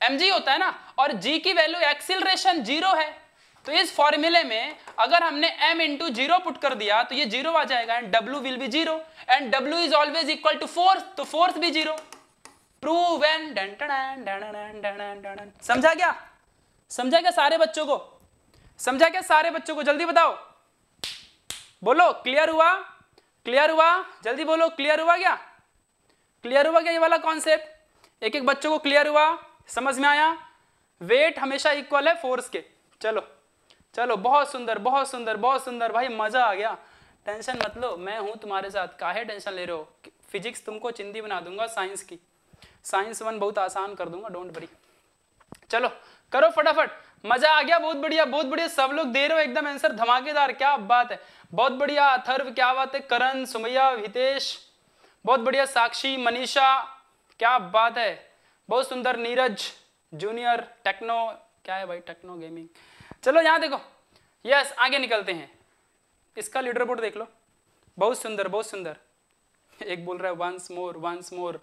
एम होता है ना और जी की वैल्यू एक्सिलेशन जीरो है तो इस फॉर्मूले में अगर हमने m इंटू जीरो पुट कर दिया तो ये जीरो आ जाएगा and w will be zero and w is always equal to force तो फोर्थ भी जीरो प्रूव समझा गया समझा गया सारे बच्चों को समझा गया सारे बच्चों को जल्दी बताओ बोलो क्लियर हुआ क्लियर हुआ जल्दी बोलो क्लियर हुआ क्या क्लियर हुआ क्या ये वाला कॉन्सेप्ट एक एक बच्चों को क्लियर हुआ समझ में आया वेट हमेशा इक्वल है फोर्स के चलो चलो बहुत सुंदर बहुत सुंदर बहुत सुंदर भाई मजा आ गया टेंशन मत लो मैं हूं तुम्हारे साथ काहे टेंशन ले रहे हो फिजिक्स तुमको चिंदी बना दूंगा साइंस की साइंस वन बहुत आसान कर दूंगा डोंट वरी चलो करो फटाफट मजा आ गया बहुत बढ़िया बहुत बढ़िया सब लोग दे रहे हो एकदम आंसर धमाकेदार क्या बात है बहुत बढ़िया अथर्व क्या बात है करण सुमैया हितेश बहुत बढ़िया साक्षी मनीषा क्या बात है बहुत सुंदर नीरज जूनियर टेक्नो क्या है भाई टेक्नो गेमिंग चलो यहाँ देखो यस आगे निकलते हैं इसका लीडर बोर्ड देख लो बहुत सुंदर बहुत सुंदर एक बोल रहा है वंस मोर वंस मोर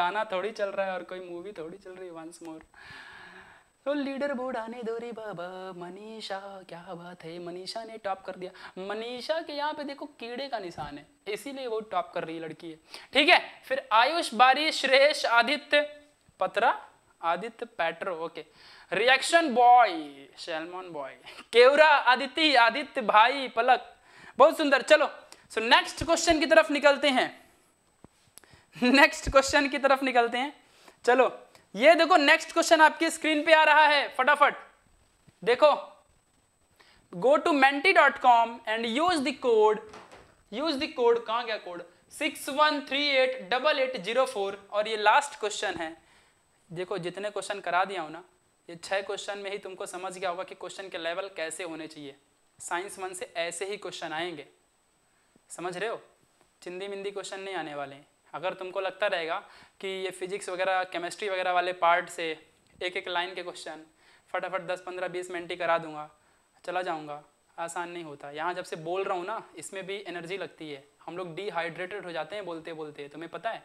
गाना थोड़ी चल रहा है और कोई मूवी थोड़ी चल रही है वंस मोर तो लीडर बोर्ड आने दो रे बाबा मनीषा क्या बात है मनीषा ने टॉप कर दिया मनीषा के यहाँ पे देखो कीड़े का निशान है इसीलिए वो टॉप कर रही लड़की है ठीक है फिर आयुष बारी Shresh Aditya Patra Aditya Patro okay reaction boy salmon boy Kewra Aditya Aditya भाई पलक बहुत सुंदर चलो सो नेक्स्ट क्वेश्चन की तरफ निकलते हैं नेक्स्ट क्वेश्चन की तरफ निकलते हैं चलो ये देखो नेक्स्ट क्वेश्चन आपकी स्क्रीन पे आ रहा है फटाफट देखो go to Menti dot com and use the code use the code कहा गया code six one three eight double eight zero four और ये लास्ट क्वेश्चन है देखो जितने क्वेश्चन करा दिया हो ना ये छह क्वेश्चन में ही तुमको समझ गया होगा कि क्वेश्चन के लेवल कैसे होने चाहिए साइंस वन से ऐसे ही क्वेश्चन आएंगे समझ रहे हो चिंदी मिंदी क्वेश्चन नहीं आने वाले हैं अगर तुमको लगता रहेगा कि ये फिजिक्स वगैरह केमिस्ट्री वगैरह वाले पार्ट से एक एक लाइन के क्वेश्चन फटाफट दस पंद्रह बीस मिनट ही करा दूंगा चला जाऊँगा आसान नहीं होता यहाँ जब से बोल रहा हूँ ना इसमें भी एनर्जी लगती है हम लोग डिहाइड्रेटेड हो जाते हैं बोलते बोलते तुम्हें पता है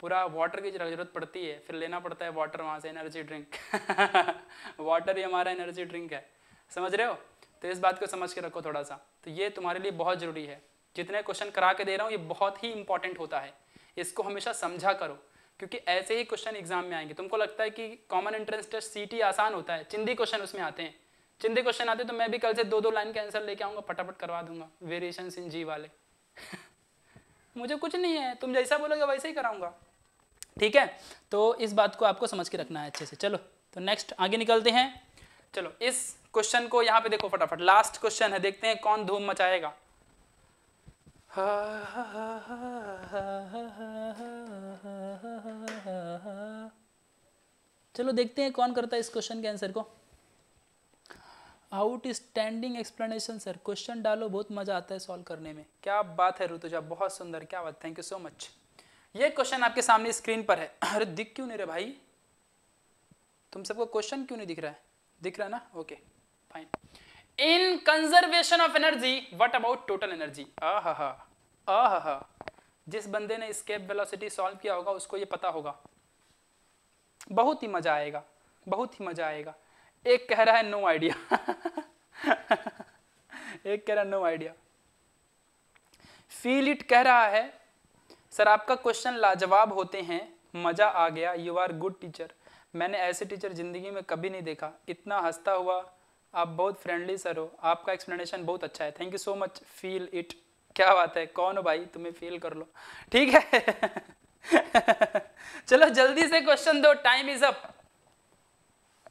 पूरा वाटर की ज़रूरत पड़ती है फिर लेना पड़ता है वाटर वहाँ से एनर्जी ड्रिंक वाटर ही हमारा एनर्जी ड्रिंक है समझ रहे हो तो इस बात को समझ के रखो थोड़ा सा तो ये तुम्हारे लिए बहुत ज़रूरी है जितने क्वेश्चन करा के दे रहा हूँ ये बहुत ही इंपॉर्टेंट होता है इसको हमेशा समझा करो क्योंकि ऐसे ही क्वेश्चन एग्जाम में आएंगे तुमको लगता है कि कॉमन एंट्रेंस टेस्ट सीटी आसान होता है चिंदी क्वेश्चन उसमें आते हैं चिंदी क्वेश्चन आते हैं तो मैं भी कल से दो दो लाइन के आंसर लेके आऊंगा फटाफट करवा दूंगा वेरिएशन इन जी वाले मुझे कुछ नहीं है तुम जैसा बोलोगे वैसे ही कराऊंगा ठीक है तो इस बात को आपको समझ के रखना है अच्छे से चलो तो नेक्स्ट आगे निकलते हैं चलो इस क्वेश्चन को यहाँ पे देखो फटाफट लास्ट क्वेश्चन है देखते हैं कौन धूम मचाएगा चलो देखते हैं कौन करता है इस क्वेश्चन के आंसर को outstanding explanation sir question डालो बहुत मजा आता है सॉल्व करने में क्या बात है ऋतुजा बहुत सुंदर क्या बात थैंक यू सो मच ये क्वेश्चन आपके सामने स्क्रीन पर है अरे दिख क्यों नहीं रहे भाई तुम सबको क्वेश्चन क्यों नहीं दिख रहा है दिख रहा है ना okay fine in conservation of energy what about total energy आ हा हा आह जिस बंदे ने स्केप वेलोसिटी सॉल्व किया होगा उसको ये पता होगा बहुत ही मज़ा आएगा बहुत ही मज़ा आएगा एक कह रहा है नो आइडिया एक कह रहा है नो आइडिया फील इट कह रहा है सर आपका क्वेश्चन लाजवाब होते हैं मज़ा आ गया यू आर गुड टीचर मैंने ऐसे टीचर ज़िंदगी में कभी नहीं देखा इतना हंसता हुआ आप बहुत फ्रेंडली सर हो आपका एक्सप्लेनेशन बहुत अच्छा है thank you so much feel it क्या बात है कौन हो भाई तुम्हें फील कर लो ठीक है चलो जल्दी से क्वेश्चन दो टाइम इज अप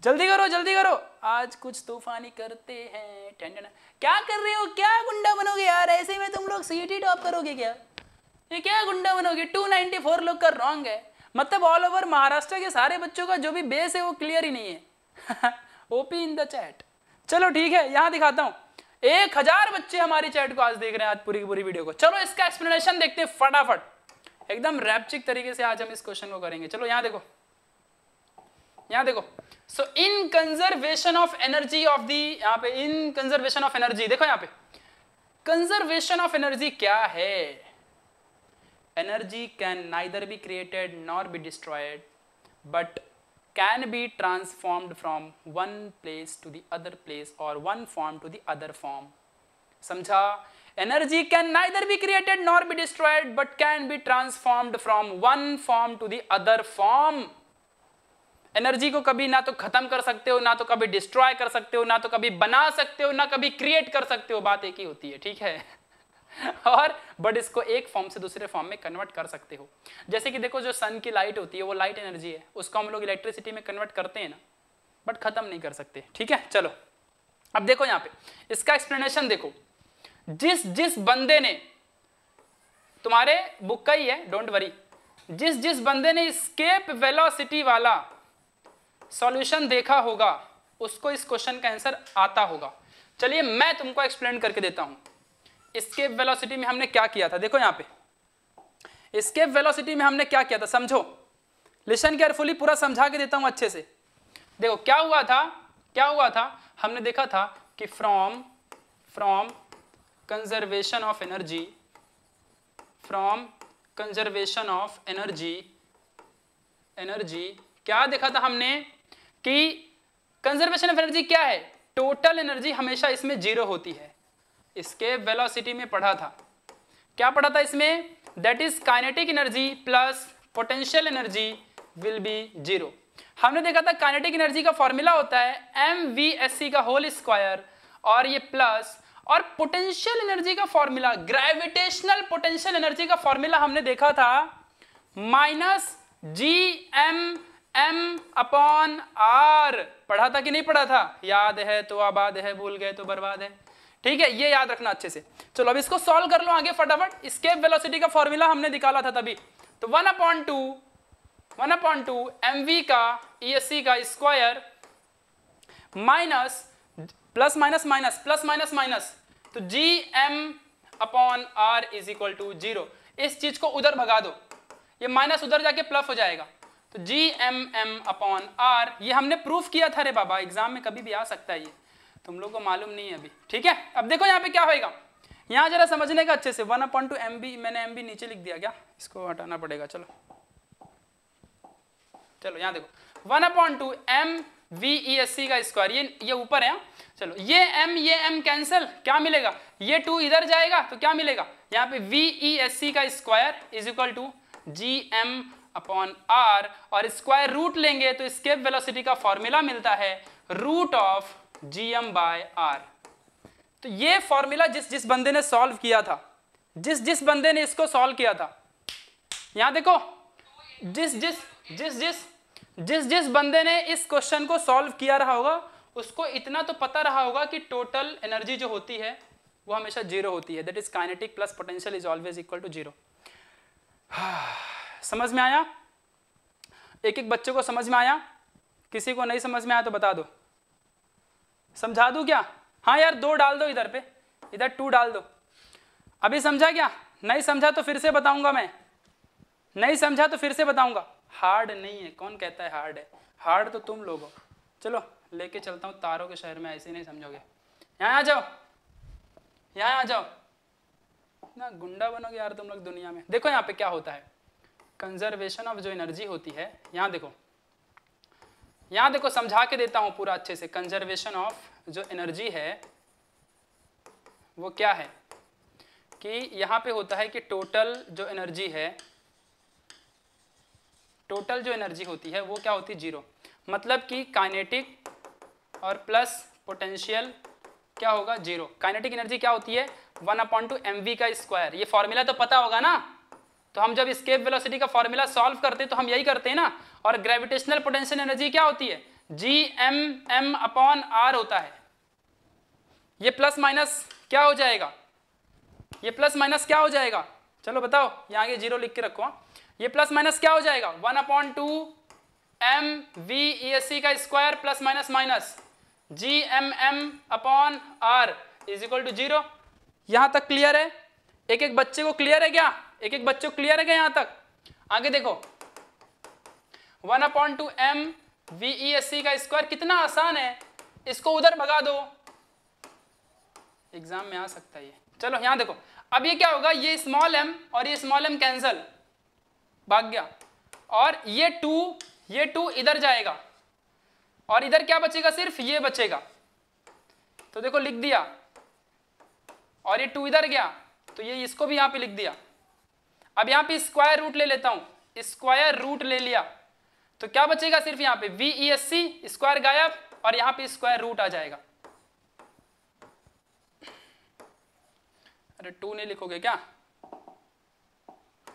जल्दी करो जल्दी करो आज कुछ तूफानी करते हैं क्या कर रहे हो क्या गुंडा बनोगे यार ऐसे में तुम लोग सीटी टॉप e करोगे क्या ये क्या गुंडा बनोगे 294 लोग का रॉन्ग है मतलब ऑल ओवर महाराष्ट्र के सारे बच्चों का जो भी बेस है वो क्लियर ही नहीं है ओपी इन द चैट चलो ठीक है यहां दिखाता हूँ एक हजार बच्चे हमारी चैट को आज देख रहे हैं आज पूरी की पूरी वीडियो को चलो इसका एक्सप्लेनेशन देखते हैं फटाफट एकदम रैपचिक तरीके से आज हम इस क्वेश्चन को करेंगे चलो यहां देखो यहां देखो so in conservation of energy of the यहां पे इन कंजर्वेशन ऑफ एनर्जी देखो यहां पे कंजर्वेशन ऑफ एनर्जी क्या है energy can neither be created nor be destroyed but can be transformed from one place to the other place और one form to the other form समझा energy can neither be created nor be destroyed but can be transformed from one form to the other form energy को कभी ना तो खत्म कर सकते हो ना तो कभी डिस्ट्रॉय कर सकते हो ना तो कभी बना सकते हो ना कभी क्रिएट कर सकते हो बात एक ही होती है ठीक है और बट इसको एक फॉर्म से दूसरे फॉर्म में कन्वर्ट कर सकते हो जैसे कि देखो जो सन की लाइट होती है वो लाइट एनर्जी है उसको हम लोग इलेक्ट्रिसिटी में कन्वर्ट करते हैं ना बट ख़त्म नहीं कर सकते ठीक है चलो अब देखो यहां पे इसका एक्सप्लेनेशन देखो जिस जिस बंदे ने तुम्हारे बुक का ही है डोंट वरी जिस जिस बंदे ने स्केप वेलोसिटी वाला सॉल्यूशन देखा होगा उसको इस क्वेश्चन का आंसर आता होगा चलिए मैं तुमको एक्सप्लेन करके देता हूं स्केप वेलोसिटी में हमने क्या किया था देखो यहां पे स्केप वेलोसिटी में हमने क्या किया था समझो लिसन केयरफुली पूरा समझा के देता हूं अच्छे से देखो क्या हुआ था क्या हुआ था हमने देखा था कि from from conservation of energy from conservation of energy energy क्या देखा था हमने कि कंजर्वेशन ऑफ एनर्जी क्या है टोटल एनर्जी हमेशा इसमें जीरो होती है इसके वेलोसिटी में पढ़ा था क्या पढ़ा था इसमें that is kinetic energy plus potential energy will be zero हमने देखा था काइनेटिक एनर्जी का फॉर्मूला होता है एम वी एस सी का होल स्क्वायर और ये प्लस और पोटेंशियल एनर्जी का फॉर्मूला ग्रेविटेशनल पोटेंशियल एनर्जी का फॉर्मूला हमने देखा था minus G M M upon R पढ़ा था कि नहीं पढ़ा था याद है तो आबाद है भूल गए तो बर्बाद है ठीक है ये याद रखना अच्छे से चलो अब इसको सॉल्व कर लो आगे फटाफट स्केप वेलोसिटी का फॉर्मूला हमने निकाला था तभी तो one upon two one upon two M V का ई एस सी का square minus plus minus minus plus minus minus तो G M upon R is equal to zero इस चीज को उधर भगा दो ये माइनस उधर जाके प्लस हो जाएगा तो G M M upon R ये हमने प्रूफ किया था रे बाबा एग्जाम में कभी भी आ सकता है ये तुम लोग को मालूम नहीं है अभी ठीक है अब देखो यहाँ पे क्या होएगा यहाँ जरा समझने का अच्छे से one upon two M B मैंने एम बी नीचे लिख दिया क्या इसको हटाना पड़ेगा चलो चलो यहाँ देखो one upon two M V E S C का स्क्वायर ये ये ऊपर है हाँ? चलो ये एम ये एम कैंसिल क्या मिलेगा ये टू इधर जाएगा तो क्या मिलेगा यहाँ पे वी ई एस सी का square is equal to G M upon R और स्क्वायर रूट लेंगे तो स्केप वेलोसिटी का फॉर्मूला मिलता है root of G M by R तो ये फॉर्मूला जिस जिस बंदे ने सॉल्व किया था जिस जिस बंदे ने इसको सॉल्व किया था यहां देखो जिस जिस जिस जिस जिस जिस बंदे ने इस क्वेश्चन को सॉल्व किया रहा होगा उसको इतना तो पता रहा होगा कि टोटल एनर्जी जो होती है वो हमेशा जीरो होती है that is kinetic plus potential is always equal to zero समझ में आया एक एक बच्चे को समझ में आया किसी को नहीं समझ में आया तो बता दो समझा दू क्या हाँ यार दो डाल दो इधर पे इधर टू डाल दो अभी समझा क्या नहीं समझा तो फिर से बताऊंगा मैं नहीं समझा तो फिर से बताऊंगा हार्ड नहीं है कौन कहता है हार्ड है हार्ड तो तुम लोग हो चलो लेके चलता हूँ तारों के शहर में ऐसे नहीं समझोगे यहाँ आ जाओ यहाँ आ जाओ ना गुंडा बनोगे यार तुम लोग दुनिया में देखो यहाँ पे क्या होता है कंजर्वेशन ऑफ जो एनर्जी होती है यहाँ देखो यहां देखो समझा के देता हूं पूरा अच्छे से कंजर्वेशन ऑफ जो एनर्जी है वो क्या है कि यहाँ पे होता है कि टोटल जो एनर्जी है टोटल जो एनर्जी होती है वो क्या होती है जीरो मतलब कि काइनेटिक और प्लस पोटेंशियल क्या होगा जीरो काइनेटिक एनर्जी क्या होती है वन अपॉइंट टू एम का स्क्वायर ये फॉर्मूला तो पता होगा ना तो हम जब स्केप वेलोसिटी का फॉर्मूला सॉल्व करते हैं तो हम यही करते हैं ना और ग्रेविटेशनल पोटेंशियल एनर्जी क्या होती है G M M upon R होता है ये प्लस माइनस क्या हो जाएगा ये प्लस माइनस क्या हो जाएगा चलो बताओ यहां के जीरो लिख के रखो हाँ। ये प्लस माइनस क्या हो जाएगा one upon two M V S C का square plus minus minus G M M upon R is equal to zero यहां तक क्लियर है एक एक बच्चे को क्लियर है क्या एक एक बच्चे को क्लियर है क्या यहां तक आगे देखो one upon two M V S C का स्क्वायर कितना आसान है इसको उधर भगा दो एग्जाम में आ सकता है ये चलो यहां देखो अब ये क्या होगा ये स्मॉल एम और ये स्मॉल एम कैंसल भाग गया और ये टू ये टू इधर जाएगा और इधर क्या बचेगा सिर्फ ये बचेगा तो देखो लिख दिया और ये टू इधर गया तो ये इसको भी यहां पे लिख दिया अब यहां पे स्क्वायर रूट ले लेता हूं स्क्वायर रूट ले लिया तो क्या बचेगा सिर्फ यहां पे V E S C square गायब और यहां पे स्क्वायर रूट आ जाएगा अरे टू नहीं लिखोगे क्या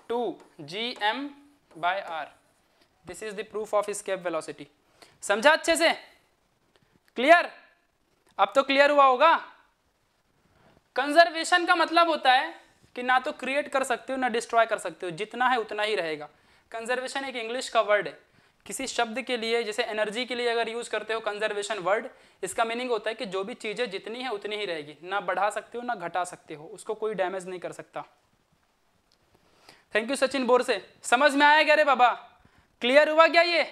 two G M by R this is the proof of escape velocity समझा अच्छे से क्लियर अब तो क्लियर हुआ होगा कंजर्वेशन का मतलब होता है कि ना तो क्रिएट कर सकते हो ना डिस्ट्रॉय कर सकते हो जितना है उतना ही रहेगा कंजर्वेशन एक इंग्लिश का वर्ड है किसी शब्द के लिए जैसे एनर्जी के लिए अगर यूज़ करते हो कंजर्वेशन वर्ड इसका मीनिंग होता है कि जो भी चीज़ें जितनी है उतनी ही रहेगी ना बढ़ा सकते हो ना घटा सकते हो उसको कोई डैमेज नहीं कर सकता थैंक यू सचिन बोर से समझ में आया क्या रे बाबा क्लियर हुआ क्या ये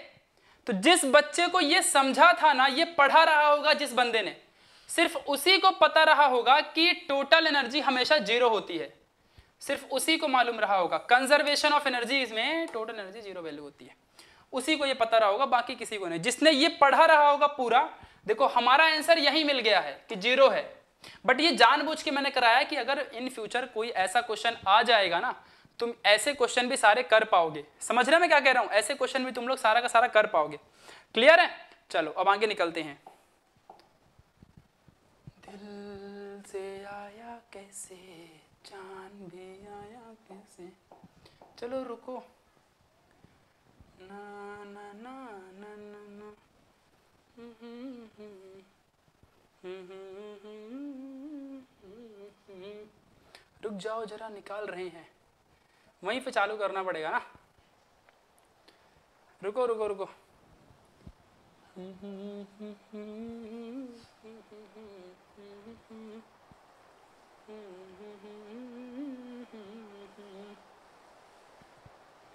तो जिस बच्चे को ये समझा था ना ये पढ़ा रहा होगा जिस बंदे ने सिर्फ उसी को पता रहा होगा कि टोटल एनर्जी हमेशा जीरो होती है सिर्फ उसी को मालूम रहा होगा कंजर्वेशन ऑफ एनर्जी इसमें टोटल एनर्जी जीरो वैल्यू होती है उसी को ये पता रहा होगा बाकी किसी को नहीं जिसने ये पढ़ा रहा होगा पूरा देखो हमारा आंसर यही मिल गया है कि जीरो है बट ये जानबूझ के मैंने कराया कि अगर इन फ्यूचर कोई ऐसा क्वेश्चन आ जाएगा ना तुम ऐसे क्वेश्चन भी सारे कर पाओगे समझ रहे मैं क्या कह रहा हूं ऐसे क्वेश्चन भी तुम लोग सारा का सारा कर पाओगे क्लियर है चलो अब आगे निकलते हैं दिल से आया कैसे चांद भी आया कैसे चलो रुको na na na na na na रुक जाओ जरा निकाल रहे हैं वहीं पे चालू करना पड़ेगा ना रुको रुको रुको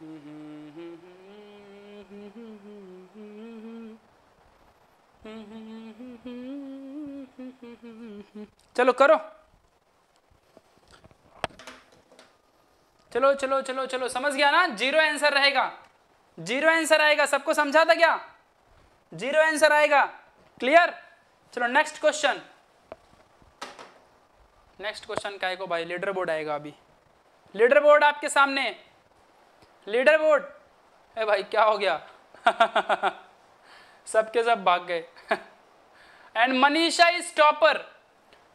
हम्म चलो करो चलो चलो चलो चलो समझ गया ना जीरो आंसर रहेगा जीरो आंसर आएगा सबको समझा था क्या जीरो आंसर आएगा क्लियर चलो नेक्स्ट क्वेश्चन नेक्स्ट क्वेश्चन का को भाई लीडर बोर्ड आएगा अभी लीडर बोर्ड आपके सामने लीडर बोर्ड ए भाई क्या हो गया सबके सब भाग गए and Manisha is topper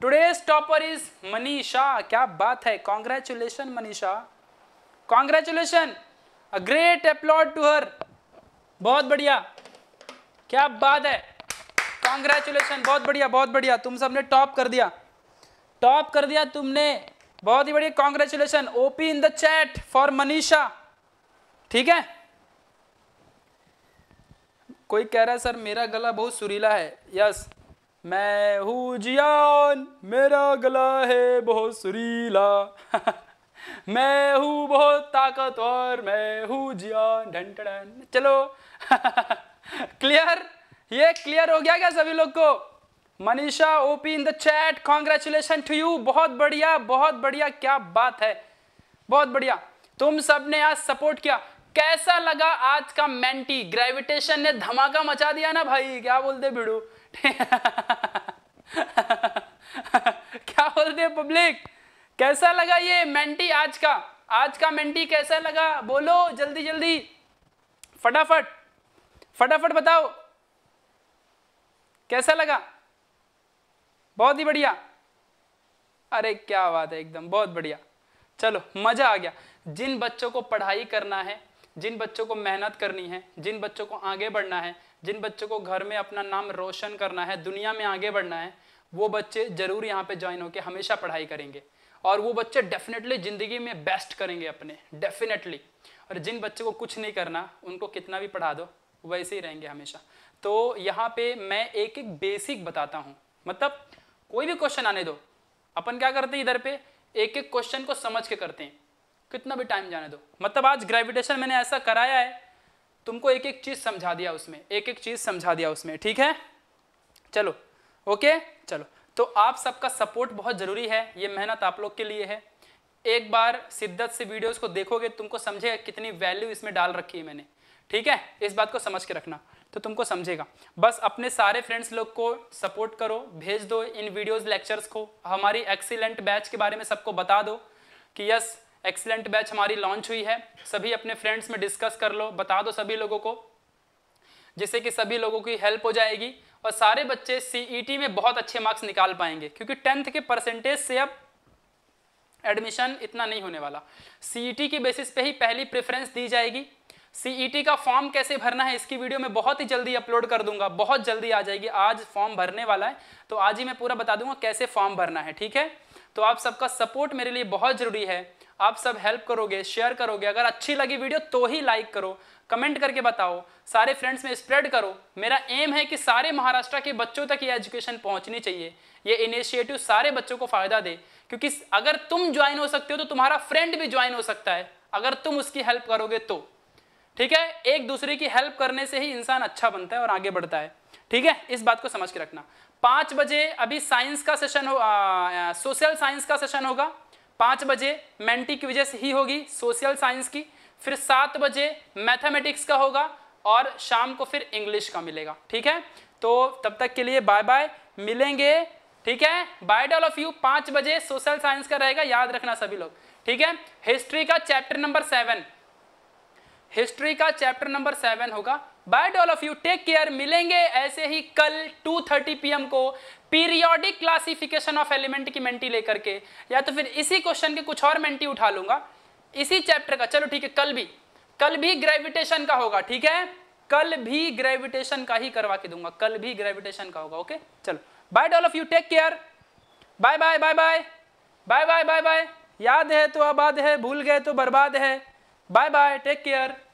today topper is Manisha क्या बात है congratulation Manisha congratulation a great applaud to her बहुत बढ़िया क्या बात है कॉन्ग्रेचुलेशन बहुत बढ़िया बहुत बढ़िया तुम सबने टॉप कर दिया टॉप कर दिया तुमने बहुत ही बढ़िया congratulation OP in the chat for Manisha ठीक है कोई कह रहा है सर मेरा गला बहुत सुरीला है यस मैं हूँ जियान मेरा गला है बहुत सुरीला मैं हूँ बहुत ताकतवर मैं हूँ जियान ढन ढन चलो क्लियर ये क्लियर हो गया क्या सभी लोग को Manisha OP in the chat congratulation to you बहुत बढ़िया बहुत बढ़िया क्या बात है बहुत बढ़िया तुम सब ने आज सपोर्ट किया कैसा लगा आज का मेंटी ग्रेविटेशन ने धमाका मचा दिया ना भाई क्या बोलते भिड़ू क्या बोलते पब्लिक कैसा लगा ये मेंटी आज का आज का मेंटी कैसा लगा बोलो जल्दी जल्दी फटाफट फटाफट बताओ कैसा लगा बहुत ही बढ़िया अरे क्या बात है एकदम बहुत बढ़िया चलो मजा आ गया जिन बच्चों को पढ़ाई करना है जिन बच्चों को मेहनत करनी है जिन बच्चों को आगे बढ़ना है जिन बच्चों को घर में अपना नाम रोशन करना है दुनिया में आगे बढ़ना है वो बच्चे ज़रूर यहाँ पे ज्वाइन होकर हमेशा पढ़ाई करेंगे और वो बच्चे डेफिनेटली ज़िंदगी में बेस्ट करेंगे अपने डेफिनेटली और जिन बच्चों को कुछ नहीं करना उनको कितना भी पढ़ा दो वैसे ही रहेंगे हमेशा तो यहाँ पे मैं एक एक बेसिक बताता हूँ मतलब कोई भी क्वेश्चन आने दो अपन क्या करते हैं इधर पे एक एक क्वेश्चन को समझ के करते हैं कितना भी टाइम जाने दो मतलब आज ग्रेविटेशन मैंने ऐसा कराया है तुमको एक एक चीज़ समझा दिया उसमें एक एक चीज़ समझा दिया उसमें ठीक है चलो ओके चलो तो आप सबका सपोर्ट बहुत ज़रूरी है ये मेहनत आप लोग के लिए है एक बार शिद्दत से वीडियोस को देखोगे तुमको समझेगा कितनी वैल्यू इसमें डाल रखी है मैंने ठीक है इस बात को समझ के रखना तो तुमको समझेगा बस अपने सारे फ्रेंड्स लोग को सपोर्ट करो भेज दो इन वीडियोस लेक्चर्स को हमारी एक्सीलेंट बैच के बारे में सबको बता दो कि यस एक्सलेंट बैच हमारी लॉन्च हुई है सभी अपने फ्रेंड्स में डिस्कस कर लो बता दो सभी लोगों को जिससे कि सभी लोगों की हेल्प हो जाएगी और सारे बच्चे सी e में बहुत अच्छे मार्क्स निकाल पाएंगे क्योंकि टेंथ के परसेंटेज से अब एडमिशन इतना नहीं होने वाला सी e के बेसिस पे ही पहली प्रेफरेंस दी जाएगी सी e का फॉर्म कैसे भरना है इसकी वीडियो मैं बहुत ही जल्दी अपलोड कर दूंगा बहुत जल्दी आ जाएगी आज फॉर्म भरने वाला है तो आज ही मैं पूरा बता दूंगा कैसे फॉर्म भरना है ठीक है तो आप सबका सपोर्ट मेरे लिए बहुत ज़रूरी है आप सब हेल्प करोगे शेयर करोगे अगर अच्छी लगी वीडियो तो ही लाइक करो कमेंट करके बताओ सारे फ्रेंड्स में स्प्रेड करो मेरा एम है कि सारे महाराष्ट्र के बच्चों तक ये एजुकेशन पहुंचनी चाहिए ये इनिशिएटिव सारे बच्चों को फ़ायदा दे क्योंकि अगर तुम ज्वाइन हो सकते हो तो तुम्हारा फ्रेंड भी ज्वाइन हो सकता है अगर तुम उसकी हेल्प करोगे तो ठीक है एक दूसरे की हेल्प करने से ही इंसान अच्छा बनता है और आगे बढ़ता है ठीक है इस बात को समझ के रखना पांच बजे अभी साइंस का सेशन हो सोशल साइंस का सेशन होगा पाँच बजे मेंटी क्विजेस ही होगी सोशल साइंस की फिर सात बजे मैथमेटिक्स का होगा और शाम को फिर इंग्लिश का मिलेगा ठीक है तो तब तक के लिए बाय बाय मिलेंगे ठीक है बाय डॉल ऑफ यू पाँच बजे सोशल साइंस का रहेगा याद रखना सभी लोग ठीक है हिस्ट्री का चैप्टर नंबर सेवन हिस्ट्री का चैप्टर नंबर सेवन होगा bye doll of you take care मिलेंगे ऐसे ही कल थर्टी पीएम को पीरियोडिक क्लासिफिकेशन ऑफ एलिमेंट की मेंटी लेकर के या तो फिर इसी क्वेश्चन के कुछ और मेंटी उठा लूंगा इसी चैप्टर का चलो ठीक है कल भी कल भी ग्रेविटेशन का होगा ठीक है कल भी ग्रेविटेशन का ही करवा के दूंगा कल भी ग्रेविटेशन का होगा ओके चलो bye doll of you take care bye bye bye bye bye bye bye bye याद है तो आबाद है भूल गए तो बर्बाद है बाय बाय टेक केयर